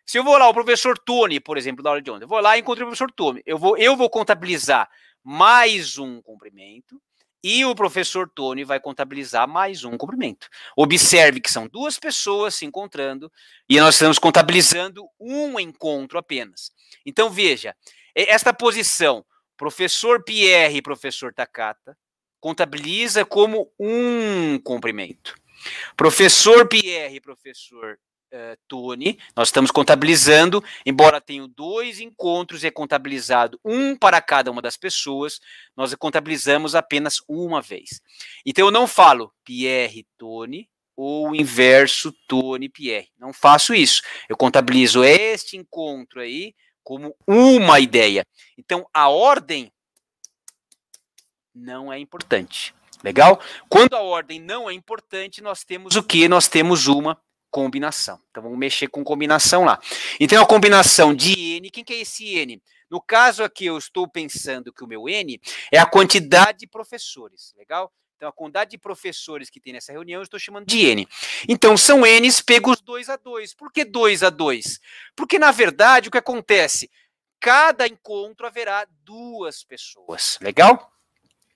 Se eu vou lá, o professor Tony, por exemplo, da aula de ontem, eu vou lá e encontro o professor Tony. Eu vou, eu vou contabilizar mais um cumprimento e o professor Tony vai contabilizar mais um cumprimento. Observe que são duas pessoas se encontrando e nós estamos contabilizando um encontro apenas. Então veja, esta posição, professor Pierre e professor Takata, contabiliza como um comprimento. Professor Pierre professor uh, Tony, nós estamos contabilizando, embora tenha dois encontros e é contabilizado um para cada uma das pessoas, nós contabilizamos apenas uma vez. Então eu não falo Pierre Tony ou inverso Tony Pierre. Não faço isso. Eu contabilizo este encontro aí como uma ideia. Então a ordem não é importante. Legal? Quando a ordem não é importante, nós temos o que? Nós temos uma combinação. Então vamos mexer com combinação lá. Então é a combinação de n, quem que é esse n? No caso aqui eu estou pensando que o meu n é a quantidade de professores, legal? Então a quantidade de professores que tem nessa reunião eu estou chamando de n. Então são n's pegos 2 a 2. Por que 2 a 2? Porque na verdade o que acontece? Cada encontro haverá duas pessoas, legal?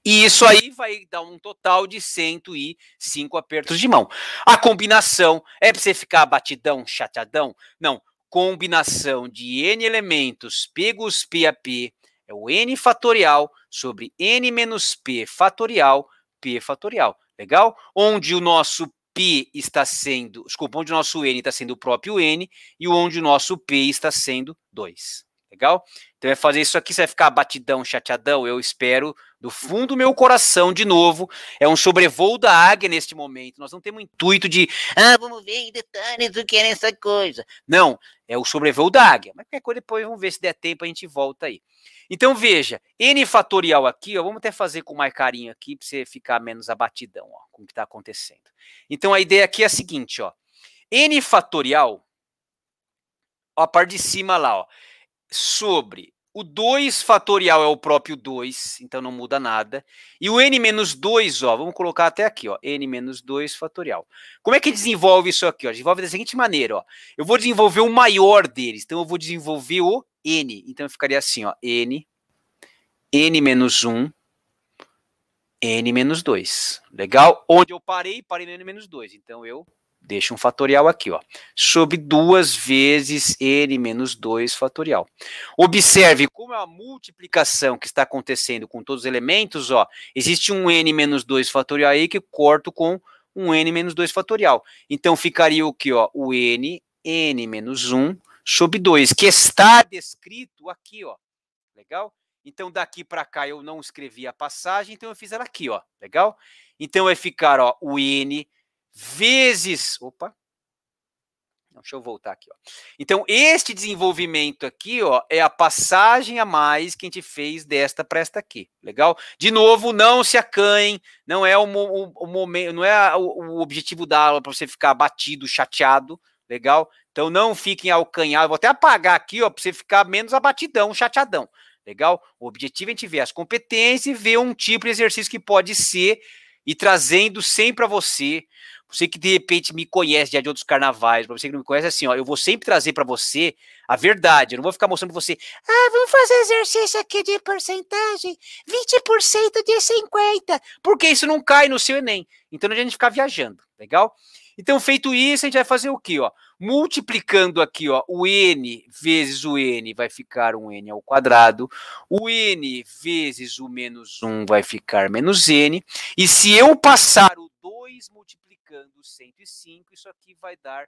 E isso aí vai dar um total de 105 apertos de mão. A combinação é para você ficar batidão, chateadão? Não. Combinação de N elementos pegos P a P é o N fatorial sobre N menos P fatorial, P fatorial. Legal? Onde o nosso P está sendo, desculpa, onde o nosso N está sendo o próprio N e onde o nosso P está sendo 2. Legal? Então, vai fazer isso aqui, você vai ficar batidão, chateadão, eu espero, do fundo do meu coração, de novo. É um sobrevoo da águia neste momento. Nós não temos intuito de, ah, vamos ver em detalhes do que é essa coisa. Não, é o sobrevoo da águia. Mas qualquer coisa depois, vamos ver se der tempo, a gente volta aí. Então, veja, N fatorial aqui, ó, vamos até fazer com mais carinho aqui, para você ficar menos abatidão, ó, com o que está acontecendo. Então, a ideia aqui é a seguinte, ó. N fatorial, ó, a parte de cima lá, ó sobre o 2 fatorial é o próprio 2, então não muda nada. E o n menos 2, ó, vamos colocar até aqui, ó, n menos 2 fatorial. Como é que desenvolve isso aqui, ó? Desenvolve da seguinte maneira, ó. Eu vou desenvolver o maior deles, então eu vou desenvolver o n. Então ficaria assim, ó, n n menos 1 n menos 2. Legal? Onde eu parei, parei no n menos 2. Então eu Deixa um fatorial aqui, ó, sobre duas vezes n menos 2 fatorial. Observe como é a multiplicação que está acontecendo com todos os elementos, ó, existe um n menos 2 fatorial aí que corto com um n menos 2 fatorial. Então ficaria o que, ó, o n, n menos 1 sobre 2, que está descrito aqui, ó. Legal? Então, daqui para cá eu não escrevi a passagem, então eu fiz ela aqui, ó. Legal? Então vai ficar, ó, o n vezes. Opa! deixa eu voltar aqui. Ó. Então, este desenvolvimento aqui ó, é a passagem a mais que a gente fez desta para esta aqui. Legal? De novo, não se acanhem, não é o, o, o momento, não é o, o objetivo da aula para você ficar abatido, chateado. Legal? Então não fiquem alcanhados. Vou até apagar aqui, ó, para você ficar menos abatidão, chateadão. Legal? O objetivo é a gente ver as competências e ver um tipo de exercício que pode ser e trazendo sempre a você você que de repente me conhece já de outros carnavais, pra você que não me conhece, é assim, ó, eu vou sempre trazer para você a verdade. Eu não vou ficar mostrando pra você, ah, vamos fazer exercício aqui de porcentagem, 20% de 50%, porque isso não cai no seu Enem. Então não adianta a gente ficar viajando, legal? Então, feito isso, a gente vai fazer o quê? Ó? Multiplicando aqui, ó, o n vezes o n vai ficar um n ao quadrado, o n vezes o menos 1 vai ficar menos n, e se eu passar o 2 multiplicando multiplicando 105, isso aqui vai dar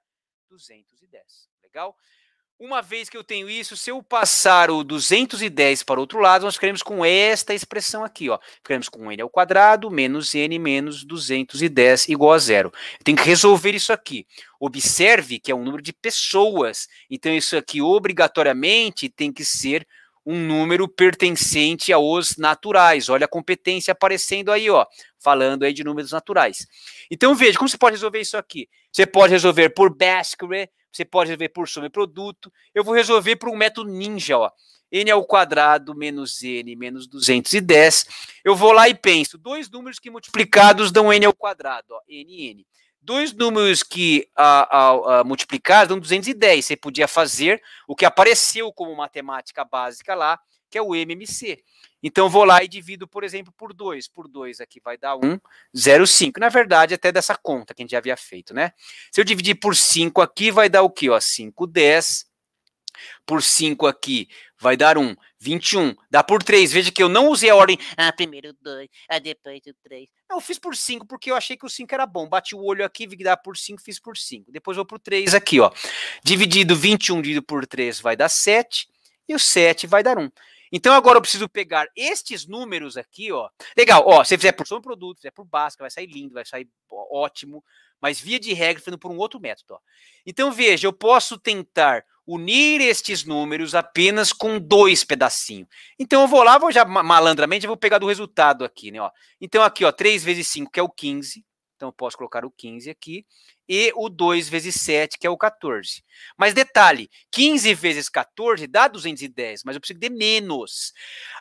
210. Legal? Uma vez que eu tenho isso, se eu passar o 210 para o outro lado, nós ficaremos com esta expressão aqui, ó. Ficaremos com n ao quadrado menos n menos 210 igual a zero. Eu tenho que resolver isso aqui. Observe que é um número de pessoas, então isso aqui obrigatoriamente tem que ser um número pertencente aos naturais. Olha a competência aparecendo aí, ó, falando aí de números naturais. Então veja, como você pode resolver isso aqui? Você pode resolver por Bhaskara, você pode resolver por produto. Eu vou resolver por um método ninja, ó. n ao quadrado menos n menos 210. Eu vou lá e penso, dois números que multiplicados dão n ao quadrado, ó, n, n dois números que a, a, a multiplicados dão 210. Você podia fazer o que apareceu como matemática básica lá, que é o MMC. Então, vou lá e divido, por exemplo, por 2. Por 2 aqui vai dar 1, 0, 5. Na verdade, até dessa conta que a gente já havia feito, né? Se eu dividir por 5 aqui, vai dar o quê? Ó, 5, 10 por 5 aqui vai dar um 21. Dá por 3. Veja que eu não usei a ordem. Ah, primeiro 2, ah, depois o 3. Não, eu fiz por 5 porque eu achei que o 5 era bom. Bati o olho aqui, vi que dá por 5, fiz por 5. Depois vou por 3 aqui, ó. Dividido 21 dividido por 3 vai dar 7. E o 7 vai dar 1. Então agora eu preciso pegar estes números aqui, ó. Legal, ó, se fizer por soma produto, fizer por básica, vai sair lindo, vai sair ótimo, mas via de regra, fazendo por um outro método, ó. Então veja, eu posso tentar unir estes números apenas com dois pedacinhos. Então eu vou lá, vou já malandramente, eu vou pegar do resultado aqui, né? Ó. Então aqui, ó, 3 vezes 5, que é o 15. Então eu posso colocar o 15 aqui. E o 2 vezes 7, que é o 14. Mas detalhe, 15 vezes 14 dá 210, mas eu preciso de menos.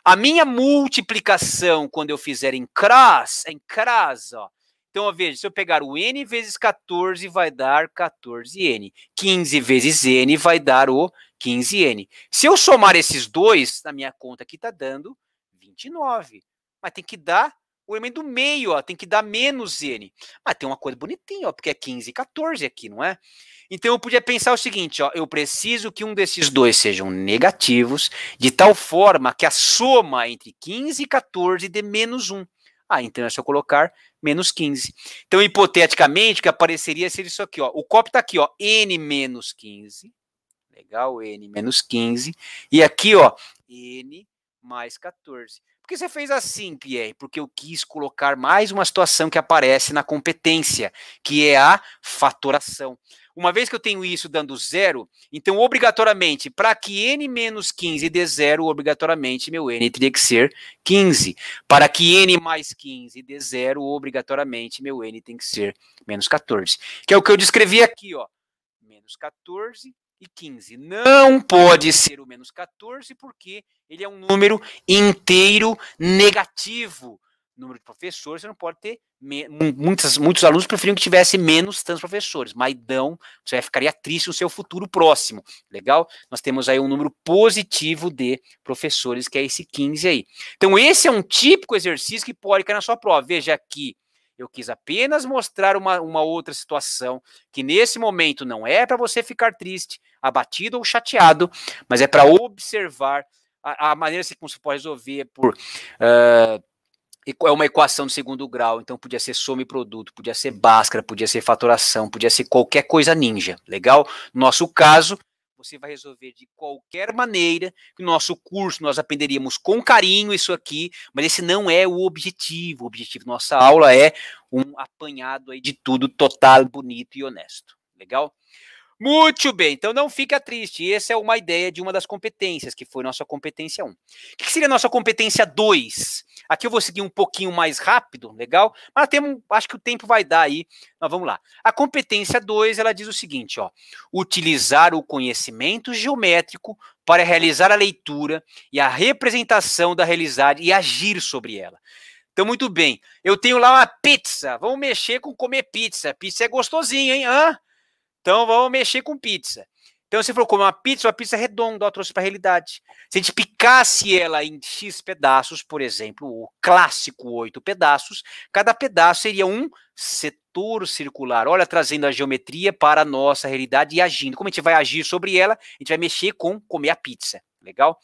A minha multiplicação, quando eu fizer em CRAS, em CRAS, ó, então, veja, se eu pegar o n vezes 14, vai dar 14n. 15 vezes n vai dar o 15n. Se eu somar esses dois, na minha conta aqui está dando 29. Mas tem que dar o elemento do meio, ó, tem que dar menos n. Mas tem uma coisa bonitinha, ó, porque é 15 e 14 aqui, não é? Então eu podia pensar o seguinte, ó, eu preciso que um desses dois sejam negativos, de tal forma que a soma entre 15 e 14 dê menos 1. Ah, então é só colocar menos 15. Então, hipoteticamente, que apareceria seria isso aqui, ó. O copo está aqui, ó, N menos 15. Legal, N menos 15. E aqui, ó, N mais 14. Por que você fez assim, Pierre? Porque eu quis colocar mais uma situação que aparece na competência, que é a fatoração. Uma vez que eu tenho isso dando zero, então obrigatoriamente, para que n menos 15 dê zero, obrigatoriamente meu n teria que ser 15. Para que n mais 15 dê zero, obrigatoriamente meu n tem que ser menos 14. Que é o que eu descrevi aqui, ó. Menos 14 e 15. Não pode ser o menos 14 porque ele é um número inteiro negativo número de professores, você não pode ter. Muitas, muitos alunos preferiam que tivesse menos tantos professores, mas não, você ficaria triste no seu futuro próximo. Legal? Nós temos aí um número positivo de professores, que é esse 15 aí. Então, esse é um típico exercício que pode cair na sua prova. Veja aqui. Eu quis apenas mostrar uma, uma outra situação que nesse momento não é para você ficar triste, abatido ou chateado, mas é para observar a, a, maneira como você pode resolver por uh, é uma equação de segundo grau, então podia ser soma e produto, podia ser Bhaskara, podia ser faturação, podia ser qualquer coisa ninja, legal? nosso caso, você vai resolver de qualquer maneira, no nosso curso nós aprenderíamos com carinho isso aqui, mas esse não é o objetivo, o objetivo da nossa aula é um apanhado aí de tudo total, bonito e honesto, legal? Muito bem, então não fica triste. Essa é uma ideia de uma das competências, que foi nossa competência 1. O que seria nossa competência 2? Aqui eu vou seguir um pouquinho mais rápido, legal? Mas temos, acho que o tempo vai dar aí. Mas vamos lá. A competência 2, ela diz o seguinte, ó: utilizar o conhecimento geométrico para realizar a leitura e a representação da realidade e agir sobre ela. Então, muito bem. Eu tenho lá uma pizza. Vamos mexer com comer pizza. Pizza é gostosinho, hein? Hã? Então vamos mexer com pizza. Então, você falou, comer uma pizza, uma pizza redonda, ó, trouxe para a realidade. Se a gente picasse ela em X pedaços, por exemplo, o clássico oito pedaços, cada pedaço seria um setor circular. Olha, trazendo a geometria para a nossa realidade e agindo. Como a gente vai agir sobre ela, a gente vai mexer com comer a pizza. Legal?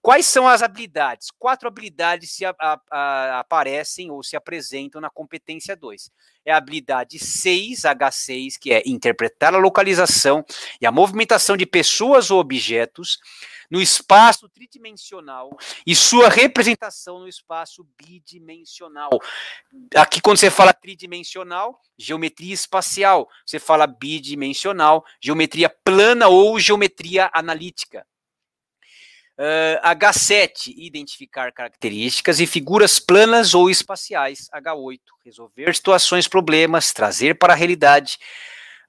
Quais são as habilidades? Quatro habilidades se a, a, a, aparecem ou se apresentam na competência 2. É a habilidade 6H6, que é interpretar a localização e a movimentação de pessoas ou objetos no espaço tridimensional e sua representação no espaço bidimensional. Aqui, quando você fala tridimensional, geometria espacial. Você fala bidimensional, geometria plana ou geometria analítica. Uh, ah, H7, identificar características e figuras planas ou espaciais. H8, resolver situações, problemas, trazer para a realidade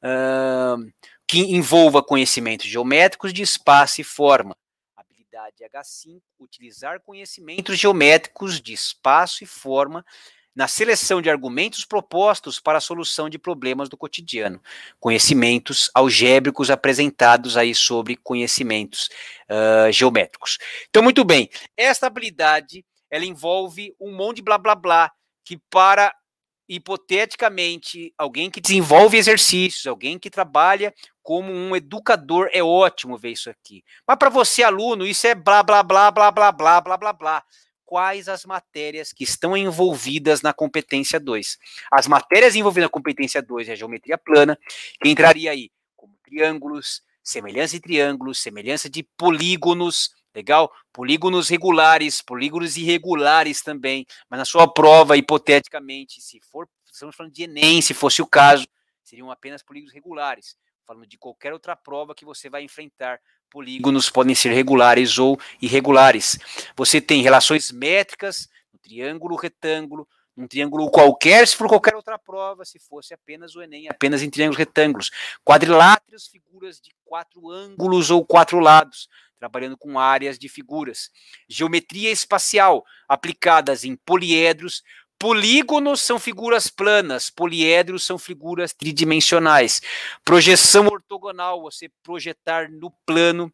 uh, que envolva conhecimentos geométricos de espaço e forma. Habilidade H5, utilizar conhecimentos geométricos de espaço e forma na seleção de argumentos propostos para a solução de problemas do cotidiano, conhecimentos algébricos apresentados aí sobre conhecimentos uh, geométricos. Então, muito bem, esta habilidade ela envolve um monte de blá blá blá que para hipoteticamente alguém que desenvolve exercícios, alguém que trabalha como um educador é ótimo ver isso aqui. Mas para você aluno isso é blá blá blá blá blá blá blá blá blá quais as matérias que estão envolvidas na competência 2. As matérias envolvidas na competência 2 é a geometria plana, que entraria aí como triângulos, semelhança de triângulos, semelhança de polígonos, legal? Polígonos regulares, polígonos irregulares também, mas na sua prova, hipoteticamente, se for, estamos falando de Enem, se fosse o caso, seriam apenas polígonos regulares, falando de qualquer outra prova que você vai enfrentar polígonos podem ser regulares ou irregulares. Você tem relações métricas, no triângulo, retângulo, um triângulo qualquer, se for qualquer outra prova, se fosse apenas o Enem, apenas em triângulos retângulos. Quadriláteros, figuras de quatro ângulos ou quatro lados, trabalhando com áreas de figuras. Geometria espacial, aplicadas em poliedros, Polígonos são figuras planas, poliedros são figuras tridimensionais. Projeção ortogonal, você projetar no plano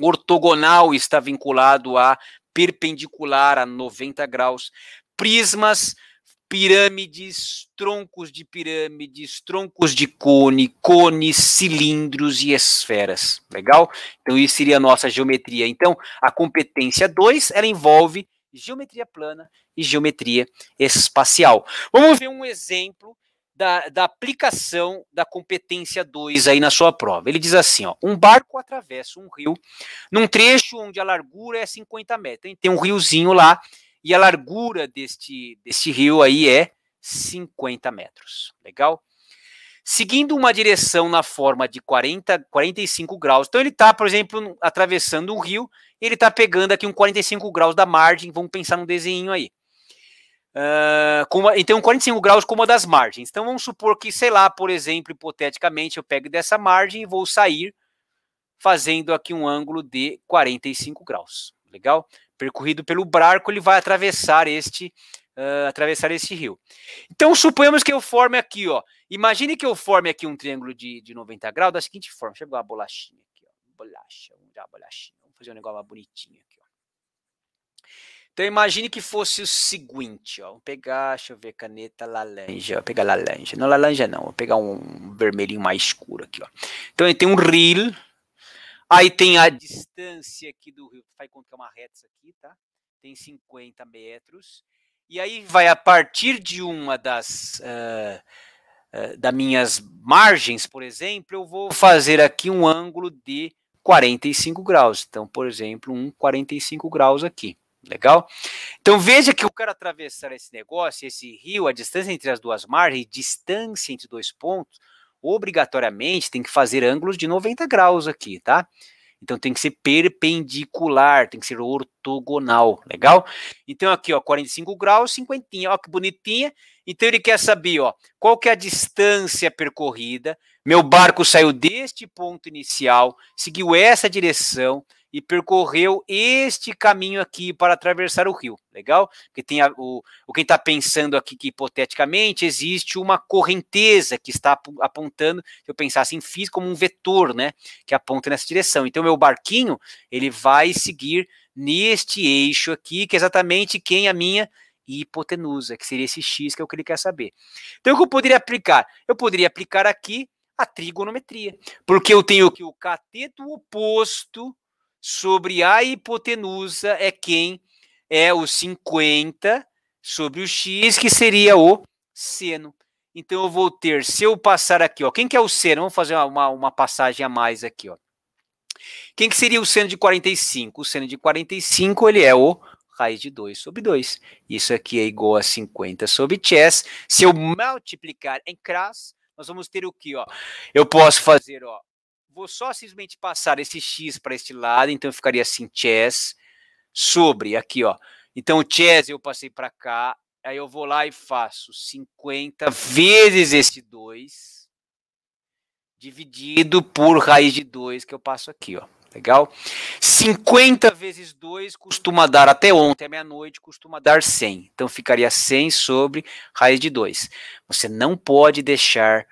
ortogonal está vinculado a perpendicular a 90 graus. Prismas, pirâmides, troncos de pirâmides, troncos de cone, cones, cilindros e esferas. Legal? Então, isso seria a nossa geometria. Então, a competência 2, ela envolve geometria plana e geometria espacial. Vamos ver um exemplo da, da aplicação da competência 2 aí na sua prova. Ele diz assim: ó, um barco atravessa um rio num trecho onde a largura é 50 metros. Hein? Tem um riozinho lá e a largura deste, deste rio aí é 50 metros. Legal? seguindo uma direção na forma de 40, 45 graus. Então ele está, por exemplo, atravessando um rio, ele está pegando aqui um 45 graus da margem, vamos pensar num desenho aí. Uh, com uma, então, 45 graus como uma das margens. Então, vamos supor que, sei lá, por exemplo, hipoteticamente, eu pego dessa margem e vou sair fazendo aqui um ângulo de 45 graus. Legal? Percorrido pelo barco, ele vai atravessar este uh, atravessar esse rio. Então, suponhamos que eu forme aqui, ó. Imagine que eu forme aqui um triângulo de, de 90 graus da seguinte forma. Deixa eu pegar uma bolachinha aqui, ó. Bolacha, vamos dar uma bolachinha. Vamos fazer um negócio mais bonitinho aqui, ó. Então, imagine que fosse o seguinte, ó. Vou pegar, deixa eu ver, caneta laranja. Vou pegar laranja. Não, laranja não. Vou pegar um vermelhinho mais escuro aqui, ó. Então, ele tem um reel. Aí tem a distância aqui do rio. Vai contar é uma reta isso aqui, tá? Tem 50 metros. E aí vai a partir de uma das uh, uh, minhas margens, por exemplo, eu vou fazer aqui um ângulo de 45 graus. Então, por exemplo, um 45 graus aqui. Legal? Então veja que eu quero atravessar esse negócio, esse rio, a distância entre as duas margens, distância entre dois pontos, obrigatoriamente tem que fazer ângulos de 90 graus aqui, tá? Então tem que ser perpendicular, tem que ser ortogonal, legal? Então aqui, ó, 45 graus, cinquentinha, ó que bonitinha. Então ele quer saber, ó, qual que é a distância percorrida? Meu barco saiu deste ponto inicial, seguiu essa direção, e percorreu este caminho aqui para atravessar o rio. Legal? Porque tem a, o, o quem está pensando aqui que hipoteticamente existe uma correnteza que está apontando, se eu pensasse em fiz como um vetor, né? Que aponta nessa direção. Então, meu barquinho, ele vai seguir neste eixo aqui, que é exatamente quem a minha hipotenusa, que seria esse x que é o que ele quer saber. Então, o que eu poderia aplicar? Eu poderia aplicar aqui a trigonometria, porque eu tenho que o cateto oposto sobre a hipotenusa é quem é o 50 sobre o x, que seria o seno. Então, eu vou ter, se eu passar aqui, ó, quem que é o seno? Vamos fazer uma, uma passagem a mais aqui. Ó. Quem que seria o seno de 45? O seno de 45 ele é o raiz de 2 sobre 2. Isso aqui é igual a 50 sobre chess. Se eu multiplicar em crass, nós vamos ter o que? Ó? Eu posso fazer ó, vou só simplesmente passar esse x para este lado, então ficaria assim, chess sobre, aqui, ó. Então, chess eu passei para cá, aí eu vou lá e faço 50 vezes esse 2, dividido por raiz de 2, que eu passo aqui, ó. Legal? 50 vezes 2 costuma dar, até ontem, à meia-noite, costuma dar 100. Então, ficaria 100 sobre raiz de 2. Você não pode deixar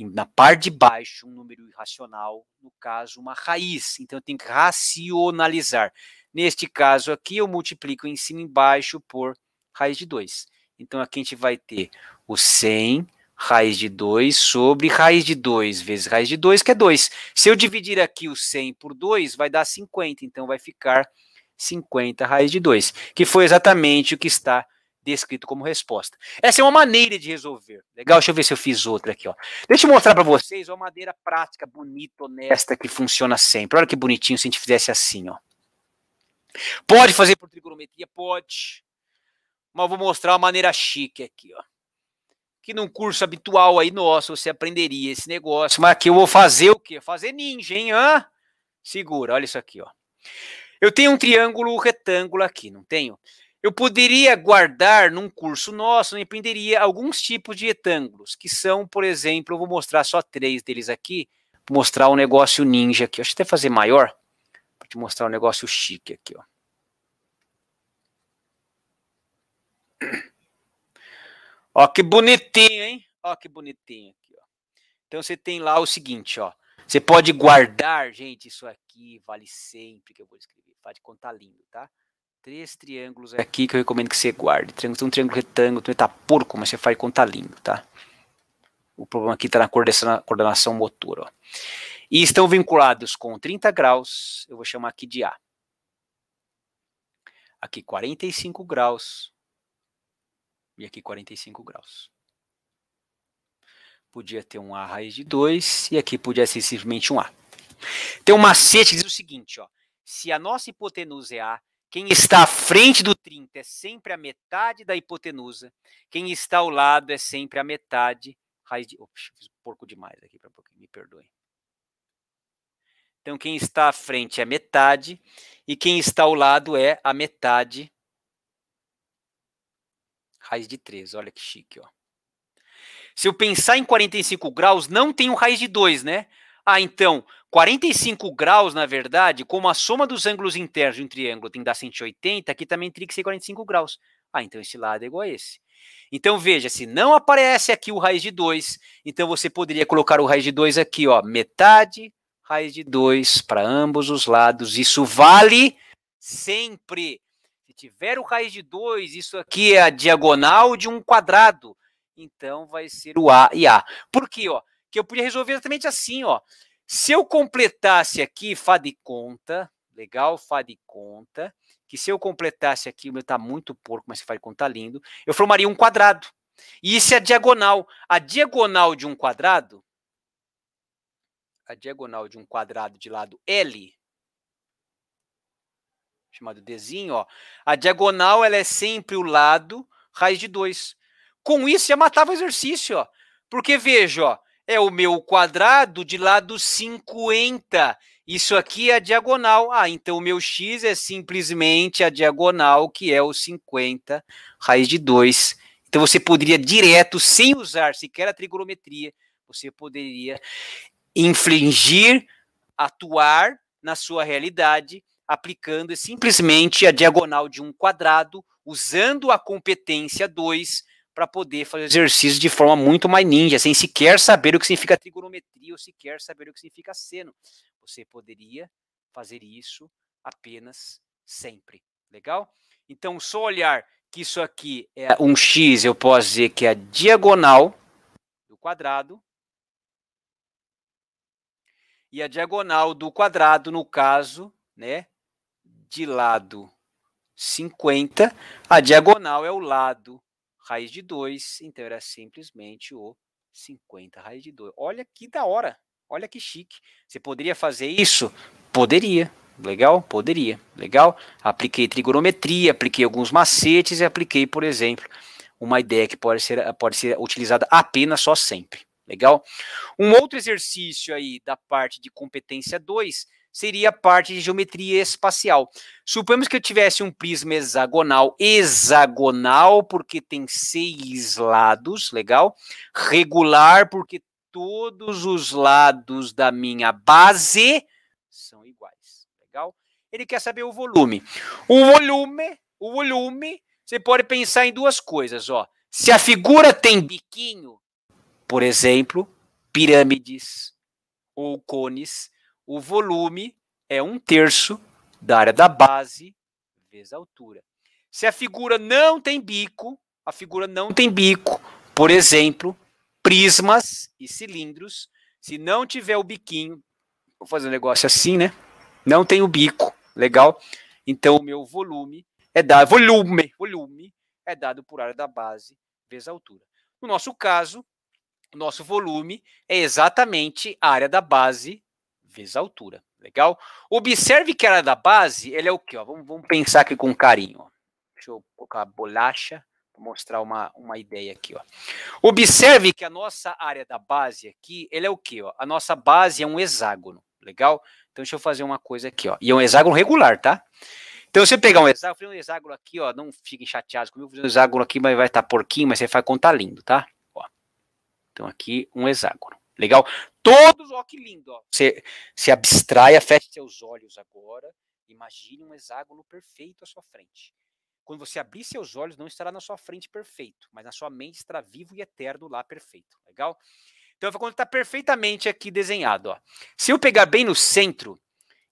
na parte de baixo um número irracional, no caso uma raiz. Então eu tenho que racionalizar. Neste caso aqui eu multiplico em cima e embaixo por raiz de 2. Então aqui a gente vai ter o 100 raiz de 2 sobre raiz de 2 vezes raiz de 2, que é 2. Se eu dividir aqui o 100 por 2, vai dar 50, então vai ficar 50 raiz de 2, que foi exatamente o que está acontecendo descrito como resposta. Essa é uma maneira de resolver. Legal? Deixa eu ver se eu fiz outra aqui. Ó. Deixa eu mostrar para vocês uma maneira prática, bonita, honesta, que funciona sempre. Olha que bonitinho se a gente fizesse assim. Ó. Pode fazer por trigonometria? Pode. Mas vou mostrar uma maneira chique aqui. Ó. Que num curso habitual aí nosso, você aprenderia esse negócio. Mas aqui eu vou fazer o quê? Fazer ninja, hein? Hã? Segura, olha isso aqui. ó. Eu tenho um triângulo retângulo aqui, não tenho? Eu poderia guardar num curso nosso, né, empreenderia, alguns tipos de retângulos, que são, por exemplo, eu vou mostrar só três deles aqui, vou mostrar o um negócio ninja aqui, deixa eu até fazer maior, para te mostrar um negócio chique aqui, ó. Ó, que bonitinho, hein? Ó, que bonitinho aqui, ó. Então você tem lá o seguinte, ó. Você pode guardar, gente, isso aqui vale sempre que eu vou escrever. Pode contar lindo, tá? três triângulos aqui que eu recomendo que você guarde. Tem um triângulo retângulo, também tá porco, mas você faz conta lindo, tá? O problema aqui está na coordenação, coordenação motor, ó. E estão vinculados com 30 graus, eu vou chamar aqui de A. Aqui 45 graus. E aqui 45 graus. Podia ter um A raiz de 2, e aqui podia ser simplesmente um A. Tem um macete que diz o seguinte, ó. Se a nossa hipotenusa é A, quem está à frente do 30 é sempre a metade da hipotenusa. Quem está ao lado é sempre a metade raiz de. Ops, fiz um porco demais aqui para um pouquinho, me perdoe. Então, quem está à frente é a metade, e quem está ao lado é a metade raiz de 3. Olha que chique, ó. Se eu pensar em 45 graus, não tem o raiz de 2, né? Ah, então, 45 graus, na verdade, como a soma dos ângulos internos de um triângulo tem que dar 180, aqui também teria que ser 45 graus. Ah, então esse lado é igual a esse. Então veja, se não aparece aqui o raiz de 2, então você poderia colocar o raiz de 2 aqui, ó, metade raiz de 2 para ambos os lados. Isso vale sempre. Se tiver o raiz de 2, isso aqui é a diagonal de um quadrado. Então vai ser o A e A. Por quê, ó? que eu podia resolver exatamente assim, ó. Se eu completasse aqui, Fá de conta, legal, Fá de conta, que se eu completasse aqui, o meu tá muito porco, mas se Fá de conta tá lindo, eu formaria um quadrado. E isso é a diagonal. A diagonal de um quadrado, a diagonal de um quadrado de lado L, chamado Dzinho, ó, a diagonal ela é sempre o lado raiz de 2. Com isso, já matava o exercício, ó. Porque veja, ó, é o meu quadrado de lado 50. Isso aqui é a diagonal. Ah, então o meu x é simplesmente a diagonal, que é o 50 raiz de 2. Então você poderia direto, sem usar sequer a trigonometria, você poderia infligir, atuar na sua realidade, aplicando simplesmente a diagonal de um quadrado, usando a competência 2 para poder fazer exercícios de forma muito mais ninja, sem sequer saber o que significa trigonometria ou sequer saber o que significa seno. Você poderia fazer isso apenas sempre. Legal? Então, só olhar que isso aqui é um x, eu posso dizer que é a diagonal do quadrado. E a diagonal do quadrado, no caso, né, de lado 50, a diagonal é o lado Raiz de 2, então era simplesmente o 50 raiz de 2. Olha que da hora, olha que chique. Você poderia fazer isso? Poderia. Legal? Poderia. Legal? Apliquei trigonometria, apliquei alguns macetes e apliquei, por exemplo, uma ideia que pode ser, pode ser utilizada apenas só sempre. Legal? Um outro exercício aí da parte de competência 2 seria parte de geometria espacial. Suponhamos que eu tivesse um prisma hexagonal, hexagonal porque tem seis lados, legal? Regular porque todos os lados da minha base são iguais, legal? Ele quer saber o volume. O volume, o volume, você pode pensar em duas coisas, ó. Se a figura tem biquinho, por exemplo, pirâmides ou cones, o volume é um terço da área da base vezes a altura. Se a figura não tem bico, a figura não tem bico, por exemplo, prismas e cilindros, se não tiver o biquinho, vou fazer um negócio assim, né? Não tem o bico, legal? Então o meu volume é dado, volume, volume é dado por área da base vezes a altura. No nosso caso, o nosso volume é exatamente a área da base vezes a altura. Legal? Observe que a área é da base, ela é o quê? Ó, vamos, vamos pensar aqui com carinho. Ó. Deixa eu colocar a bolacha para mostrar uma, uma ideia aqui. Ó. Observe que a nossa área da base aqui, ela é o quê? Ó? A nossa base é um hexágono. Legal? Então, deixa eu fazer uma coisa aqui. Ó. E é um hexágono regular, tá? Então, você pegar um hexágono, um hexágono aqui, ó, não fiquem chateados comigo, fazer um hexágono aqui, mas vai estar porquinho, mas você vai contar lindo, tá? Ó. Então, aqui, um hexágono. Legal? Todos, ó que lindo, ó. Você se abstraia, feche seus olhos agora, imagine um hexágono perfeito à sua frente. Quando você abrir seus olhos, não estará na sua frente perfeito, mas na sua mente estará vivo e eterno lá perfeito. Legal? Então, quando está perfeitamente aqui desenhado, ó. Se eu pegar bem no centro,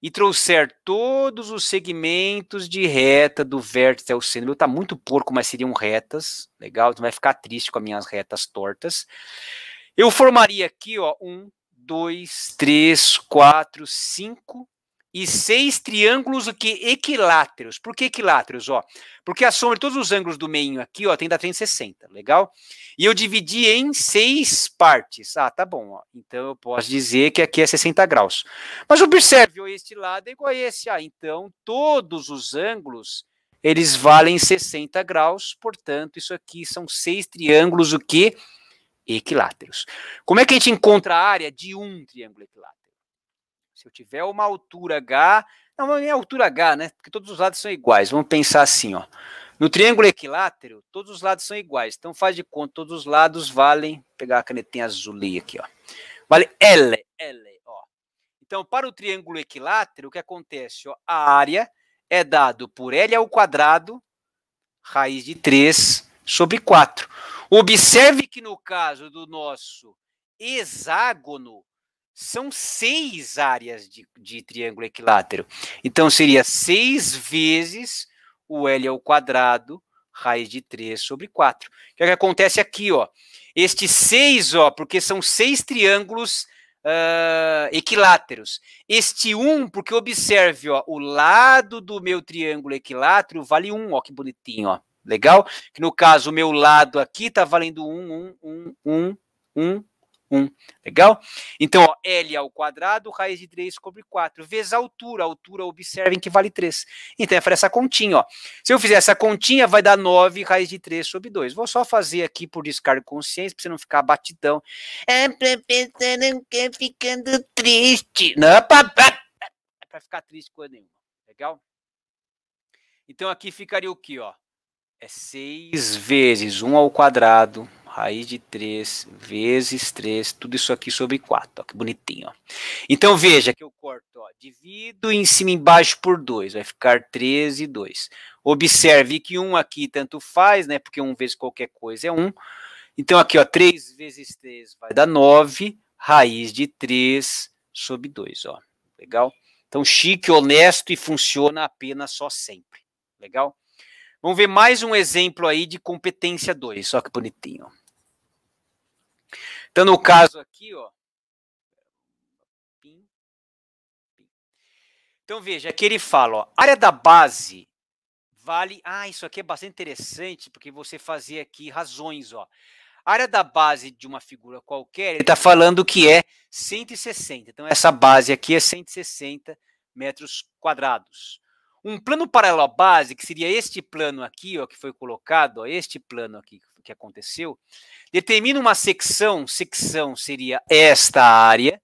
e trouxer todos os segmentos de reta do vértice ao centro. Está muito porco, mas seriam retas. Legal, tu então, vai ficar triste com as minhas retas tortas. Eu formaria aqui, ó, um, dois, três, quatro, cinco e seis triângulos que equiláteros. Por que equiláteros, ó? Porque a soma de todos os ângulos do meio aqui, ó, tem da 360, legal? E eu dividi em seis partes. Ah, tá bom, ó. Então eu posso dizer que aqui é 60 graus. Mas observe, ó, este lado é igual a esse, ah, então todos os ângulos eles valem 60 graus, portanto, isso aqui são seis triângulos o que equiláteros. Como é que a gente encontra a área de um triângulo equilátero? Se eu tiver uma altura h, não é altura h, né? Porque todos os lados são iguais. Vamos pensar assim, ó. No triângulo equilátero, todos os lados são iguais. Então faz de conta, todos os lados valem, vou pegar a canetinha azulei aqui, ó. Vale L, L, ó. Então, para o triângulo equilátero, o que acontece, ó? A área é dado por L ao quadrado raiz de 3 sobre 4. Observe que no caso do nosso hexágono, são seis áreas de, de triângulo equilátero. Então, seria seis vezes o L ao quadrado, raiz de 3 sobre 4. O que, é que acontece aqui, ó? Estes seis, ó, porque são seis triângulos uh, equiláteros. Este 1, um, porque observe, ó, o lado do meu triângulo equilátero vale 1, um, que bonitinho, ó. Legal? Que no caso, o meu lado aqui está valendo 1, 1, 1, 1, 1, 1. Legal? Então, ó, L ao quadrado, raiz de 3 sobre 4, vezes a altura. A altura, observem que vale 3. Então, é para essa continha. Ó. Se eu fizer essa continha, vai dar 9 raiz de 3 sobre 2. Vou só fazer aqui por descargo de consciência, para você não ficar batidão. É, professor, não quer ficando triste. Não, papá. É para ficar triste coisa nenhuma. Legal? Então, aqui ficaria o quê? ó? É 6 vezes 1 ao quadrado, raiz de 3, vezes 3, tudo isso aqui sobre 4. Ó, que bonitinho. Ó. Então veja que eu corto, ó, divido em cima e embaixo por 2, vai ficar 13, 2. Observe que 1 aqui tanto faz, né? Porque 1 vezes qualquer coisa é 1. Então aqui, ó, 3 vezes 3 vai dar 9, raiz de 3 sobre 2, ó. Legal? Então chique, honesto e funciona apenas só sempre. Legal? Vamos ver mais um exemplo aí de competência 2. Só que bonitinho. Então, no caso aqui, ó. Então, veja, aqui ele fala, ó, área da base vale... Ah, isso aqui é bastante interessante, porque você fazia aqui razões, ó. área da base de uma figura qualquer, ele está falando que é 160. Então, essa base aqui é 160 metros quadrados. Um plano paralelo à base, que seria este plano aqui, ó, que foi colocado, ó, este plano aqui que aconteceu, determina uma secção, secção seria esta área,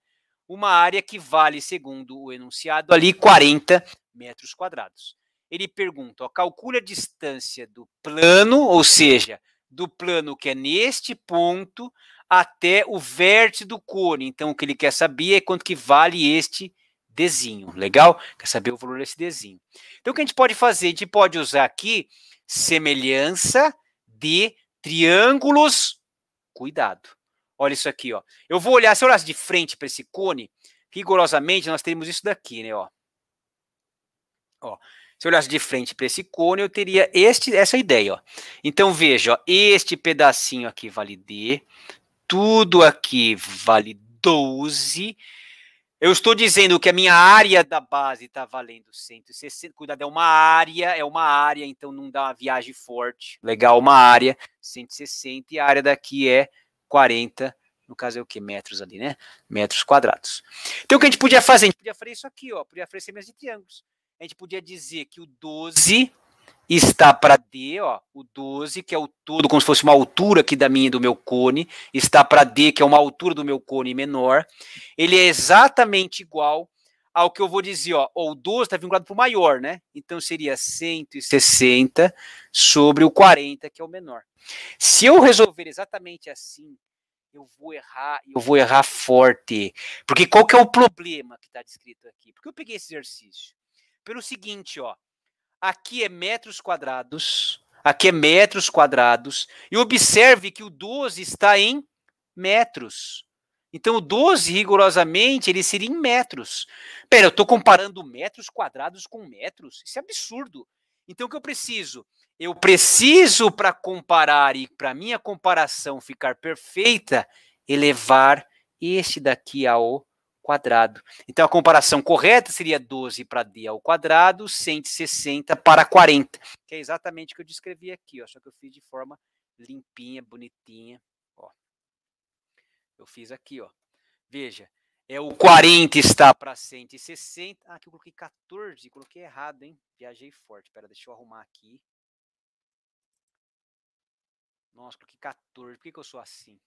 uma área que vale, segundo o enunciado, ali 40 metros quadrados. Ele pergunta, ó, calcule a distância do plano, ou seja, do plano que é neste ponto até o vértice do cone. Então, o que ele quer saber é quanto que vale este Dzinho, legal? Quer saber o valor desse Dzinho. Então, o que a gente pode fazer? A gente pode usar aqui semelhança de triângulos. Cuidado. Olha isso aqui, ó. Eu vou olhar, se eu olhar de frente para esse cone, rigorosamente nós temos isso daqui, né, ó. Ó, se eu olhasse de frente para esse cone, eu teria este, essa ideia. Ó. Então, veja, ó, este pedacinho aqui vale D, tudo aqui vale 12, eu estou dizendo que a minha área da base está valendo 160. Cuidado, é uma área, é uma área, então não dá uma viagem forte. Legal, uma área, 160, e a área daqui é 40. No caso é o quê, Metros ali, né? Metros quadrados. Então o que a gente podia fazer? A gente podia fazer isso aqui, ó. Podia fazer semelhança de triângulos. A gente podia dizer que o 12 está para D, ó, o 12, que é o todo, como se fosse uma altura aqui da minha do meu cone, está para D, que é uma altura do meu cone menor. Ele é exatamente igual ao que eu vou dizer, ó, o 12 está vinculado para o maior, né? Então seria 160 sobre o 40, que é o menor. Se eu resolver exatamente assim, eu vou errar, eu vou errar forte. Porque qual que é o problema que está descrito aqui? Porque eu peguei esse exercício. Pelo seguinte, ó, aqui é metros quadrados, aqui é metros quadrados, e observe que o 12 está em metros. Então, o 12, rigorosamente, ele seria em metros. Pera, eu estou comparando metros quadrados com metros? Isso é absurdo. Então, o que eu preciso? Eu preciso, para comparar e para minha comparação ficar perfeita, elevar este daqui ao quadrado. Então a comparação correta seria 12 para d ao quadrado, 160 para 40, que é exatamente o que eu descrevi aqui, ó, só que eu fiz de forma limpinha, bonitinha, ó. Eu fiz aqui, ó. Veja, é o 40 está para 160. Ah, aqui eu coloquei 14, coloquei errado, hein? Viajei forte. Pera, deixa eu arrumar aqui. Nossa, coloquei 14. Por que, que eu sou assim?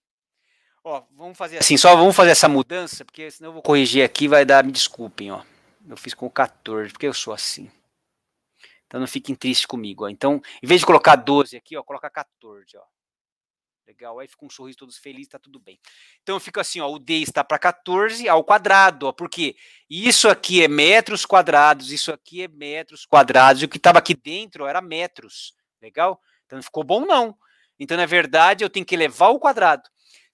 Ó, vamos fazer assim, assim, só vamos fazer essa mudança, porque senão eu vou corrigir aqui, vai dar, me desculpem, ó. Eu fiz com 14, porque eu sou assim. Então não fiquem tristes comigo, ó. Então, em vez de colocar 12 aqui, ó, coloca 14, ó. Legal, aí fica um sorriso todos felizes, tá tudo bem. Então fica assim, ó, o D está para 14 ao quadrado, ó, porque isso aqui é metros quadrados, isso aqui é metros quadrados, e o que estava aqui dentro ó, era metros, legal? Então não ficou bom não. Então, na verdade, eu tenho que elevar o quadrado.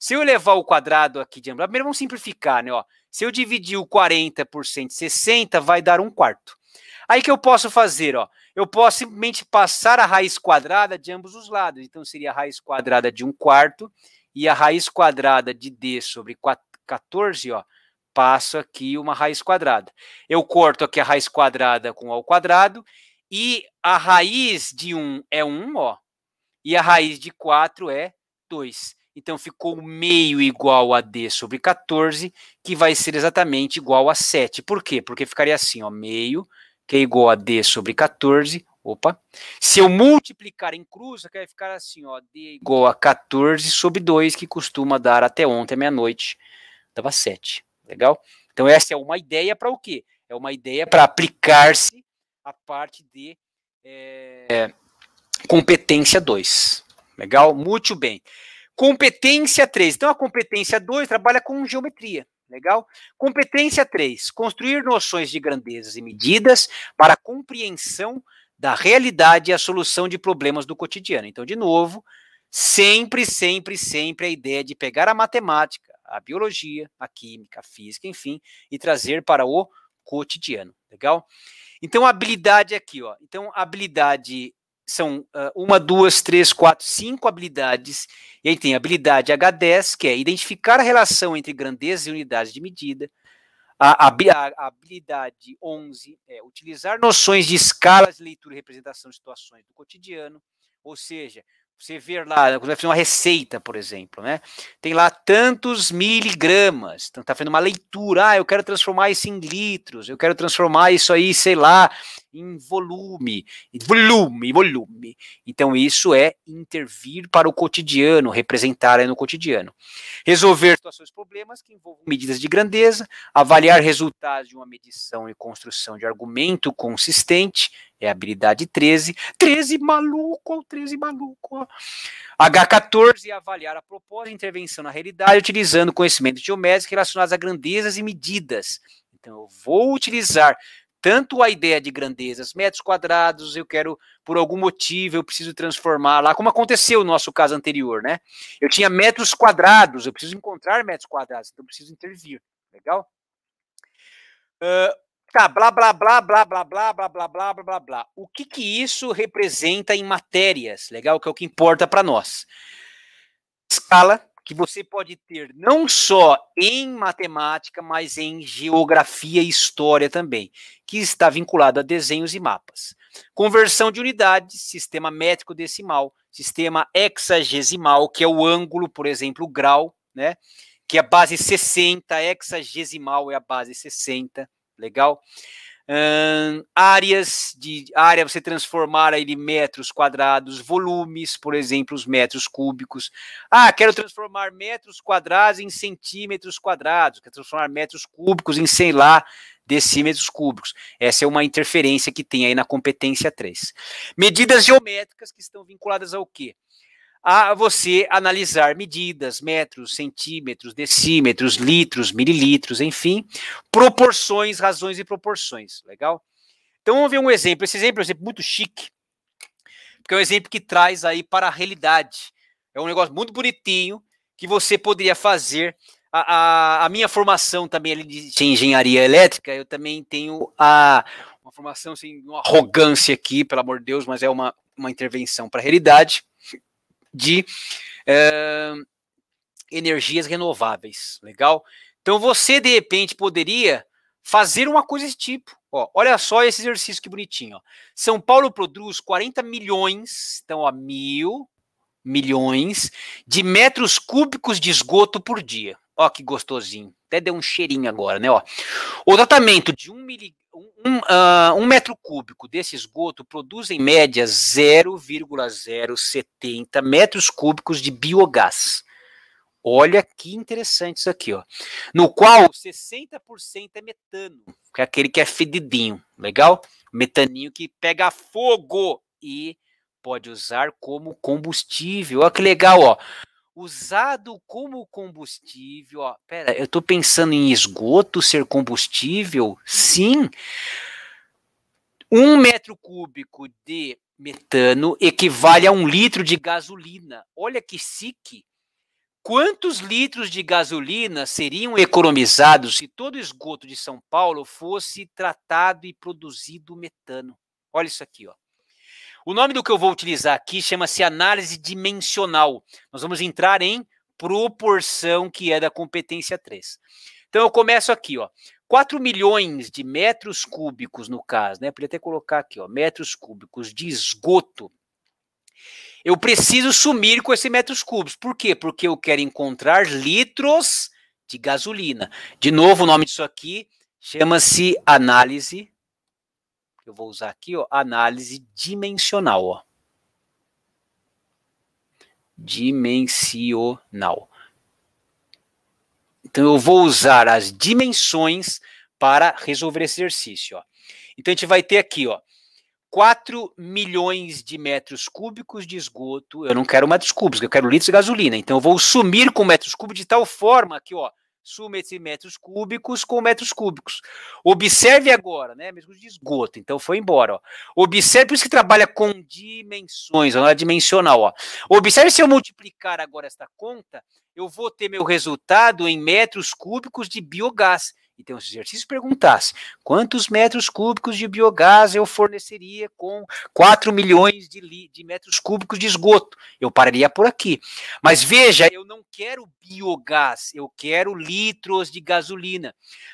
Se eu levar o quadrado aqui de ângulo, primeiro vamos simplificar, né? Ó, se eu dividir o 40 por 160, vai dar um quarto. Aí que eu posso fazer, ó? Eu posso simplesmente passar a raiz quadrada de ambos os lados. Então seria a raiz quadrada de um quarto e a raiz quadrada de d sobre 4, 14, ó, passo aqui uma raiz quadrada. Eu corto aqui a raiz quadrada com ao quadrado e a raiz de 1 é 1, ó, e a raiz de 4 é 2. Então ficou meio igual a D sobre 14, que vai ser exatamente igual a 7. Por quê? Porque ficaria assim, ó, meio, que é igual a D sobre 14. Opa. Se eu multiplicar em cruz, vai ficar assim, ó, D igual a 14 sobre 2, que costuma dar até ontem, à meia-noite, dava 7. Legal? Então essa é uma ideia para o quê? É uma ideia para aplicar-se a parte de eh, é, competência 2. Legal? Muito bem. Competência 3. Então, a competência 2 trabalha com geometria. Legal? Competência 3. Construir noções de grandezas e medidas para compreensão da realidade e a solução de problemas do cotidiano. Então, de novo, sempre, sempre, sempre a ideia de pegar a matemática, a biologia, a química, a física, enfim, e trazer para o cotidiano. Legal? Então, habilidade aqui, ó. Então, habilidade são uh, uma, duas, três, quatro, cinco habilidades. E aí tem a habilidade H10, que é identificar a relação entre grandezas e unidades de medida. A, a, a habilidade 11 é utilizar noções de escalas de leitura e representação de situações do cotidiano, ou seja, você ver lá, quando vai fazer uma receita, por exemplo, né? Tem lá tantos miligramas. Então, tá fazendo uma leitura. Ah, eu quero transformar isso em litros. Eu quero transformar isso aí, sei lá, em volume. Volume, volume. Então, isso é intervir para o cotidiano, representar aí no cotidiano. Resolver situações problemas que envolvam medidas de grandeza, avaliar resultados de uma medição e construção de argumento consistente, é habilidade 13. 13 maluco, 13 maluco. H14, avaliar a proposta, de intervenção na realidade, utilizando conhecimentos geométricos relacionados a grandezas e medidas. Então, eu vou utilizar tanto a ideia de grandezas, metros quadrados, eu quero, por algum motivo, eu preciso transformar lá, como aconteceu no nosso caso anterior, né? Eu tinha metros quadrados, eu preciso encontrar metros quadrados, então eu preciso intervir. Legal? Uh, Tá, blá, blá, blá, blá, blá, blá, blá, blá, blá, blá, blá, blá. O que que isso representa em matérias? Legal, que é o que importa para nós. Escala que você pode ter não só em matemática, mas em geografia e história também, que está vinculado a desenhos e mapas. Conversão de unidades, sistema métrico decimal, sistema hexagesimal, que é o ângulo, por exemplo, o grau, né? Que é a base 60, hexagesimal é a base 60, Legal? Um, áreas de área, você transformar ele em metros quadrados, volumes, por exemplo, os metros cúbicos. Ah, quero transformar metros quadrados em centímetros quadrados, quero transformar metros cúbicos em, sei lá, decímetros cúbicos. Essa é uma interferência que tem aí na competência 3. Medidas geométricas que estão vinculadas ao quê? a você analisar medidas, metros, centímetros, decímetros, litros, mililitros, enfim, proporções, razões e proporções. Legal? Então vamos ver um exemplo. Esse exemplo é um exemplo muito chique, porque é um exemplo que traz aí para a realidade. É um negócio muito bonitinho que você poderia fazer. A, a, a minha formação também é de engenharia elétrica, eu também tenho a, uma formação sem assim, arrogância aqui, pelo amor de Deus, mas é uma, uma intervenção para a realidade de é, energias renováveis. Legal? Então você, de repente, poderia fazer uma coisa desse tipo. Ó, olha só esse exercício que bonitinho. Ó. São Paulo produz 40 milhões, então a mil milhões de metros cúbicos de esgoto por dia. Ó, que gostosinho. Até deu um cheirinho agora, né? Ó. O tratamento de um mili um, uh, um, metro cúbico desse esgoto produz em média 0,070 metros cúbicos de biogás. Olha que interessante isso aqui, ó. No qual 60% é metano, que é aquele que é fedidinho, legal? Metaninho que pega fogo e pode usar como combustível. Olha que legal, ó usado como combustível. Ó, pera, eu estou pensando em esgoto ser combustível? Sim. Um metro cúbico de metano equivale a um litro de gasolina. Olha que sique. Quantos litros de gasolina seriam economizados se todo esgoto de São Paulo fosse tratado e produzido metano? Olha isso aqui, ó. O nome do que eu vou utilizar aqui chama-se análise dimensional. Nós vamos entrar em proporção, que é da competência 3. Então eu começo aqui, ó. 4 milhões de metros cúbicos, no caso, né? podia até colocar aqui, ó, metros cúbicos de esgoto. Eu preciso sumir com esses metros cúbicos. Por quê? Porque eu quero encontrar litros de gasolina. De novo, o nome disso aqui chama-se análise eu vou usar aqui, ó, análise dimensional, ó. Dimensional. Então eu vou usar as dimensões para resolver esse exercício, ó. Então a gente vai ter aqui, ó, 4 milhões de metros cúbicos de esgoto. Eu não quero metros cúbicos, eu quero litros de gasolina. Então eu vou sumir com metros cúbicos de tal forma que, ó, submeter metros cúbicos com metros cúbicos. Observe agora, né? Mesmo de esgoto. Então foi embora. Ó. Observe, por isso que trabalha com dimensões, não é dimensional. Ó. Observe se eu multiplicar agora esta conta, eu vou ter meu resultado em metros cúbicos de biogás. Então, tem o exercício perguntasse quantos metros cúbicos de biogás eu forneceria com 4 milhões de, de metros cúbicos de esgoto, eu pararia por aqui. Mas veja, eu não quero biogás, eu quero litros de gasolina.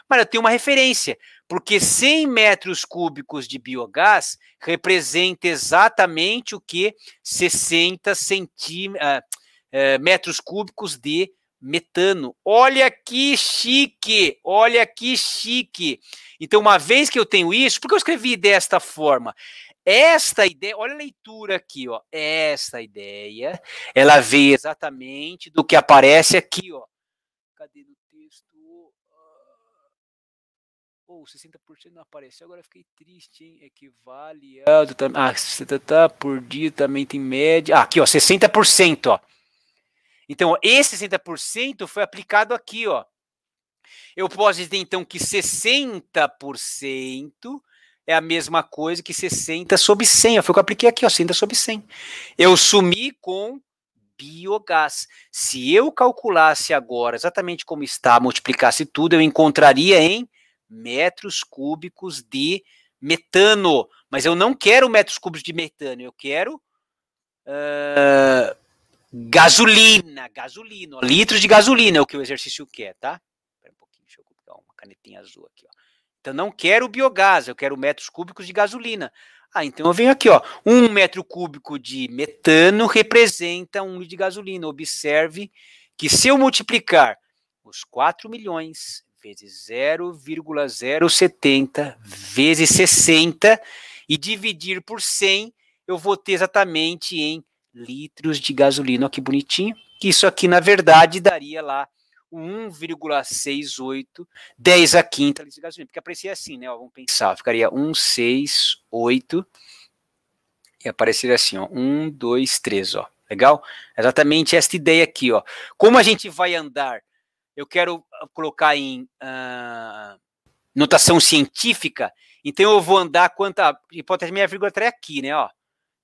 Mas eu tenho uma referência, porque 100 metros cúbicos de biogás representa exatamente o que 60 centí, uh, uh, metros cúbicos de metano. Olha que chique! Olha que chique! Então, uma vez que eu tenho isso, por que eu escrevi desta forma? Esta ideia, olha a leitura aqui, ó. Esta ideia, ela veio exatamente do que aparece aqui, ó. Cadê no texto? Oh, ah. 60% não apareceu, agora fiquei triste, hein? Equivale é a. Ah, tá, por dia também tem média. Ah, aqui, ó, 60%, ó. Então, esse 60% foi aplicado aqui, ó. Eu posso dizer então que 60% é a mesma coisa que 60 sobre 100. Ó, foi o que eu apliquei aqui, ó, 60 sobre 100. Eu sumi com biogás. Se eu calculasse agora exatamente como está, multiplicasse tudo, eu encontraria em metros cúbicos de metano. Mas eu não quero metros cúbicos de metano, eu quero. Uh, Gasolina, gasolina, ó, litros de gasolina é o que o exercício quer, tá? Espera um pouquinho, deixa eu colocar uma canetinha azul aqui, ó. Então não quero biogás, eu quero metros cúbicos de gasolina. Ah, então eu venho aqui, ó. Um metro cúbico de metano representa um litro de gasolina. Observe que se eu multiplicar os 4 milhões vezes 0,070 vezes 60 e dividir por 100, eu vou ter exatamente em litros de gasolina. Olha que bonitinho. Que isso aqui, na verdade, daria lá 1,68, 10 a quinta litros de gasolina. Porque aparecia assim, né? Ó, vamos pensar. Ficaria 168 e apareceria assim, ó. 1, 2, 3, ó. Legal? Exatamente esta ideia aqui, ó. Como a gente vai andar? Eu quero ah, colocar em uh, notação científica. Então eu vou andar quanto a hipótese minha vírgula até aqui, né? Ó.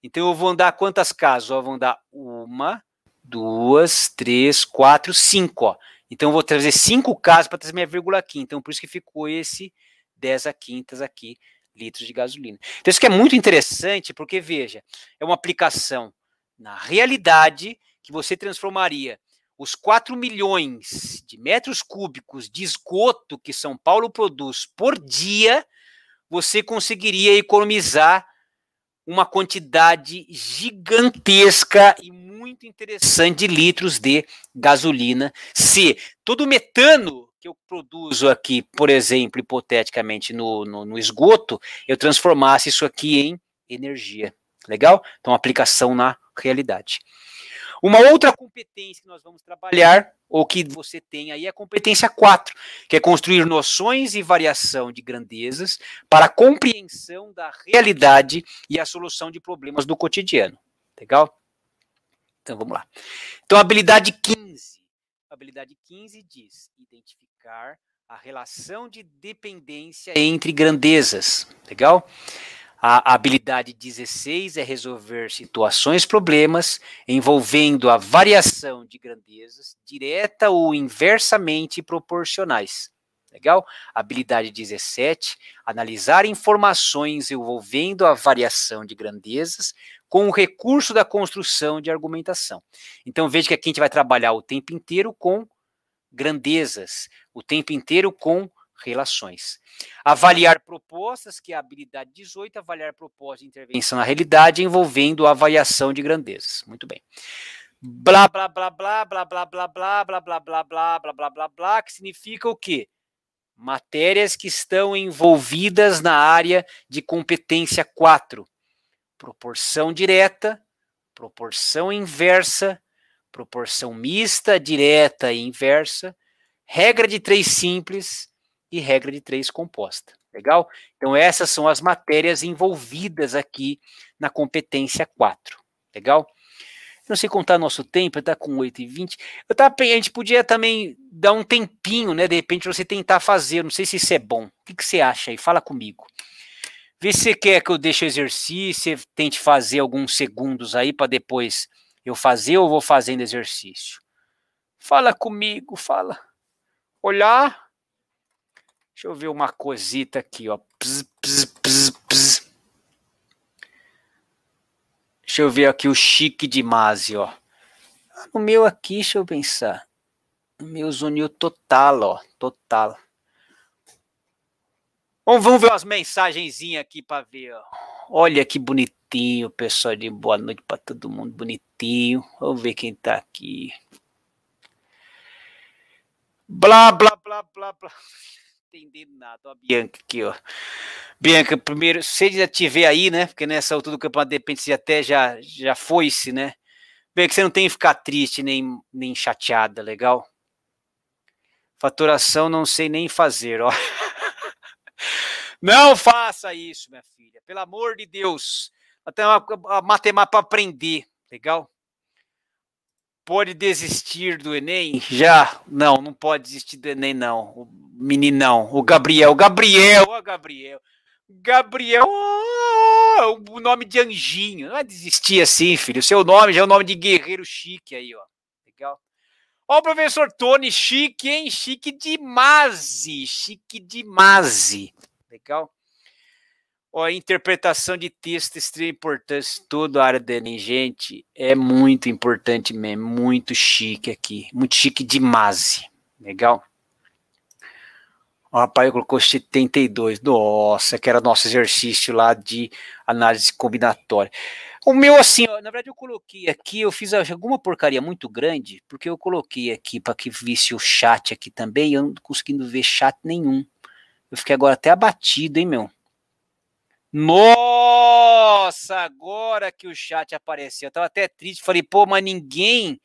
Então eu vou andar quantas casas? Eu vou andar uma, duas, três, quatro, cinco. Ó. Então eu vou trazer cinco casas para trazer minha vírgula aqui. Então por isso que ficou esse 10 a quintas aqui litros de gasolina. Então isso que é muito interessante, porque veja, é uma aplicação na realidade que você transformaria os 4 milhões de metros cúbicos de esgoto que São Paulo produz por dia, você conseguiria economizar uma quantidade gigantesca e muito interessante de litros de gasolina. Se todo o metano que eu produzo aqui, por exemplo, hipoteticamente no, no, no esgoto, eu transformasse isso aqui em energia. Legal? Então, aplicação na realidade. Uma outra competência que nós vamos trabalhar, ou que você tem aí, é a competência 4, que é construir noções e variação de grandezas para a compreensão da realidade e a solução de problemas do cotidiano. Legal? Então vamos lá. Então, habilidade 15. Habilidade 15 diz identificar a relação de dependência entre grandezas. Legal? A habilidade 16 é resolver situações, problemas envolvendo a variação de grandezas direta ou inversamente proporcionais. Legal? Habilidade 17, analisar informações envolvendo a variação de grandezas com o recurso da construção de argumentação. Então veja que aqui a gente vai trabalhar o tempo inteiro com grandezas, o tempo inteiro com relações. Avaliar propostas, que é a habilidade 18, avaliar propostas de intervenção na realidade envolvendo avaliação de grandezas. Muito bem. Blá, blá, blá, blá, blá, blá, blá, blá, blá, blá, blá, blá, blá, blá, blá, blá, que significa o quê? Matérias que estão envolvidas na área de competência 4. Proporção direta, proporção inversa, proporção mista, direta e inversa, regra de três simples, e regra de três composta. Legal? Então, essas são as matérias envolvidas aqui na competência 4. Legal? Não sei contar nosso tempo, está com 8 e 20 Eu tava, a gente podia também dar um tempinho, né? De repente você tentar fazer. Não sei se isso é bom. O que, que você acha aí? Fala comigo. Vê se você quer que eu deixe o exercício, tente fazer alguns segundos aí para depois eu fazer ou vou fazendo exercício. Fala comigo, fala. Olhar. Deixa eu ver uma cosita aqui, ó. Pss, pss, pss, deixa eu ver aqui o chique de Mase, ó. Ah, no meu aqui, deixa eu pensar. O meu zuniu total, ó. Total. Vamos, vamos ver as mensagenzinhas aqui para ver, ó. Olha que bonitinho, pessoal de boa noite para todo mundo, bonitinho. Vamos ver quem tá aqui. Blá, blá, blá, blá, blá entendido nada. Ó, a Bianca aqui, ó. Bianca, primeiro, se desativer aí, né? Porque nessa altura do campeonato, de repente, você até já, já foi-se, né? Bem, que você não tem que ficar triste nem, nem chateada, legal? Faturação não sei nem fazer, ó. (laughs) Não faça isso, minha filha. Pelo amor de Deus. Até uma, matemática para aprender, legal? pode desistir do Enem? Já. Não, não pode desistir do Enem, não. O meninão. O Gabriel. Gabriel, ó, Gabriel. Gabriel, ó, o nome de anjinho. Não é desistir assim, filho. Seu nome já é o nome de guerreiro chique aí, ó. Legal? Ó, o professor Tony, chique, hein? Chique de Mazi. Chique de Mazi. Legal? Ó, interpretação de texto, é extrema importância, toda a área dele, gente. É muito importante mesmo, é muito chique aqui. Muito chique demais. Legal? O rapaz colocou 72. Nossa, que era nosso exercício lá de análise combinatória. O meu, assim, ó, na verdade, eu coloquei aqui, eu fiz alguma porcaria muito grande, porque eu coloquei aqui para que visse o chat aqui também, eu não tô conseguindo ver chat nenhum. Eu fiquei agora até abatido, hein, meu? Nossa, agora que o chat apareceu. Eu tava até triste, falei, pô, mas ninguém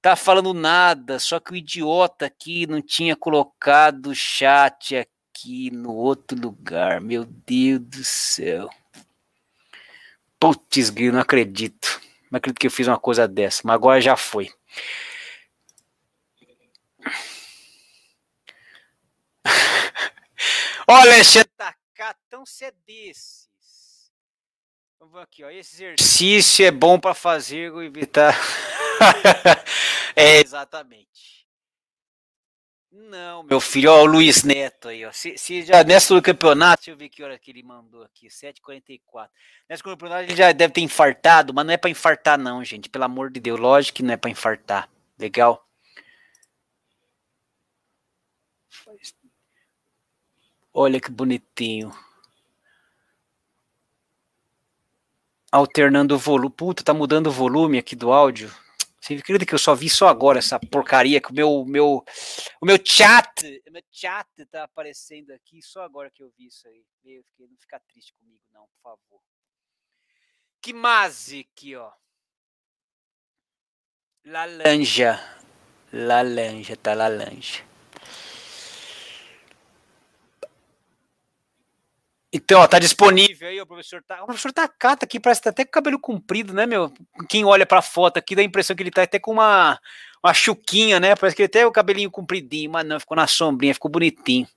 tá falando nada, só que o idiota aqui não tinha colocado o chat aqui no outro lugar. Meu Deus do céu. Putz, não acredito. Não acredito que eu fiz uma coisa dessa, mas agora já foi. (laughs) Olha, Alexandre Catância é desses. Então, vamos aqui, ó. Esse exercício é bom para fazer vou evitar. (laughs) é, exatamente. Não, meu filho, ó, o Luiz Neto aí, ó. Se, se já nessa do campeonato, deixa eu ver que hora que ele mandou aqui, 7h44. Nessa campeonato ele já deve ter infartado, mas não é para infartar, não, gente. Pelo amor de Deus, lógico que não é para infartar. Legal? Olha que bonitinho. Alternando o volume. Puta, tá mudando o volume aqui do áudio. Você acredita que eu só vi só agora essa porcaria que o meu, meu, o meu chat, o meu chat tá aparecendo aqui só agora que eu vi isso aí. Meu, não fica triste comigo não, por favor. Que mase aqui, ó. Lalanja. Lalanja, tá lalanja. Então, ó, tá disponível aí, o professor tá. O professor Takata tá aqui parece que tá até com o cabelo comprido, né, meu? Quem olha pra foto aqui dá a impressão que ele tá até com uma, uma chuquinha, né? Parece que ele até o cabelinho compridinho, mas não, ficou na sombrinha, ficou bonitinho.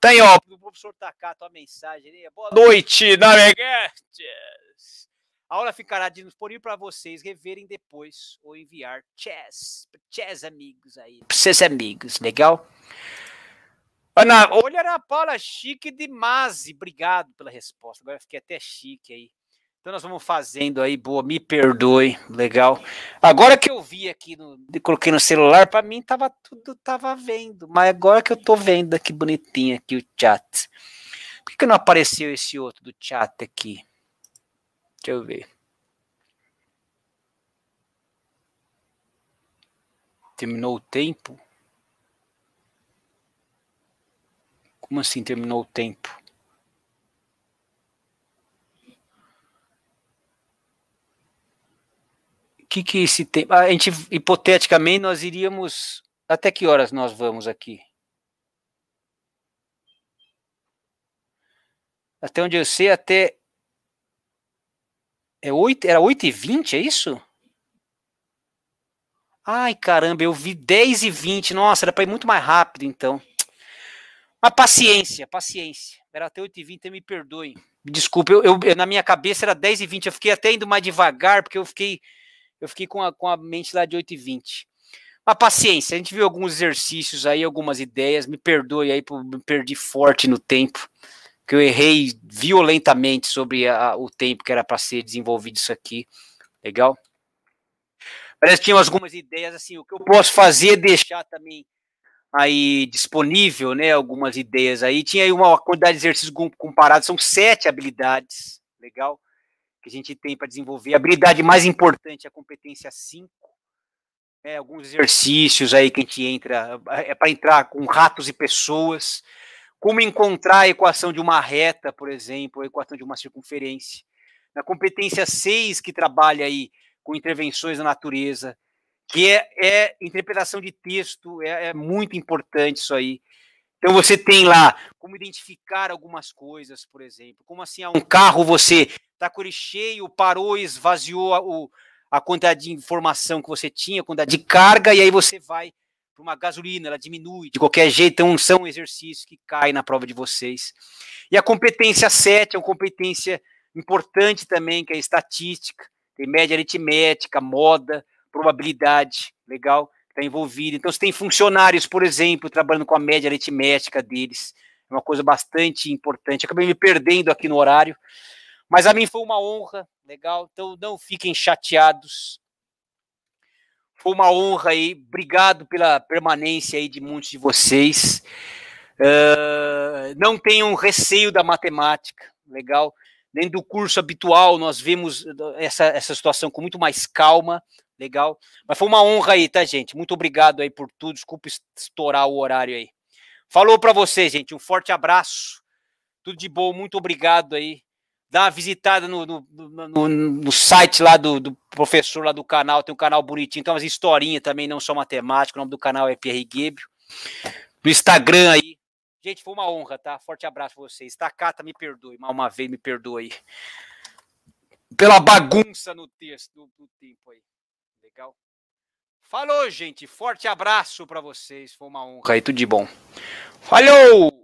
Tá aí, ó, o professor Takata, tá a mensagem aí. Boa noite, navegantes! A aula ficará disponível para vocês reverem depois ou enviar chess, chess amigos aí, pra seus amigos, Legal? Ana, olha a Paula, chique demais. Obrigado pela resposta. Agora fiquei até chique aí. Então nós vamos fazendo aí, boa, me perdoe, legal. Agora que eu vi aqui, no, coloquei no celular, para mim tava tudo, tava vendo, mas agora que eu tô vendo aqui bonitinho aqui o chat. Por que, que não apareceu esse outro do chat aqui? Deixa eu ver. Terminou o tempo? Como assim terminou o tempo? O que, que é esse tempo. Ah, a gente, hipoteticamente, nós iríamos. Até que horas nós vamos aqui? Até onde eu sei, até. É 8, era 8h20, é isso? Ai, caramba, eu vi 10 e 20. Nossa, era para ir muito mais rápido, então. Mas paciência, paciência. Era até 8h20, me perdoem. Me desculpe, eu, eu, na minha cabeça era 10h20, eu fiquei até indo mais devagar, porque eu fiquei, eu fiquei com, a, com a mente lá de 8h20. Mas paciência, a gente viu alguns exercícios aí, algumas ideias, me perdoe aí, por me perdi forte no tempo, que eu errei violentamente sobre a, o tempo que era para ser desenvolvido isso aqui. Legal? Parece que tinha algumas ideias, assim, o que eu posso fazer é deixar também aí disponível, né? Algumas ideias aí. Tinha aí uma quantidade de exercícios comparados, são sete habilidades, legal, que a gente tem para desenvolver. A habilidade mais importante é a competência 5. Né, alguns exercícios aí que a gente entra, é, é para entrar com ratos e pessoas, como encontrar a equação de uma reta, por exemplo, a equação de uma circunferência. Na competência 6, que trabalha aí com intervenções na natureza, que é, é interpretação de texto, é, é muito importante isso aí. Então você tem lá como identificar algumas coisas, por exemplo, como assim ah, um carro você tá com ele cheio, parou, esvaziou a, o, a quantidade de informação que você tinha, a quantidade de carga e aí você vai para uma gasolina, ela diminui de qualquer jeito, então são exercícios que caem na prova de vocês. E a competência 7 é uma competência importante também, que é estatística, tem média aritmética, moda, probabilidade, legal, está envolvida. Então, se tem funcionários, por exemplo, trabalhando com a média aritmética deles, é uma coisa bastante importante. Acabei me perdendo aqui no horário, mas a mim foi uma honra, legal? Então, não fiquem chateados. Foi uma honra aí, obrigado pela permanência aí de muitos de vocês. Uh, não tenham receio da matemática, legal? Dentro do curso habitual, nós vemos essa, essa situação com muito mais calma, Legal. Mas foi uma honra aí, tá, gente? Muito obrigado aí por tudo. Desculpa estourar o horário aí. Falou para você, gente. Um forte abraço. Tudo de bom. Muito obrigado aí. Dá uma visitada no, no, no, no site lá do, do, professor lá do canal. Tem um canal bonitinho. Tem umas historinhas também, não só matemática. O nome do canal é Pierre Guebio. No Instagram aí. Gente, foi uma honra, tá? Forte abraço pra vocês. Tacata, tá, me perdoe. Mais uma vez, me perdoe aí. Pela bagunça no texto, no, no tempo aí. Legal. Falou, gente. Forte abraço para vocês. Foi uma honra e tudo de bom. Falou!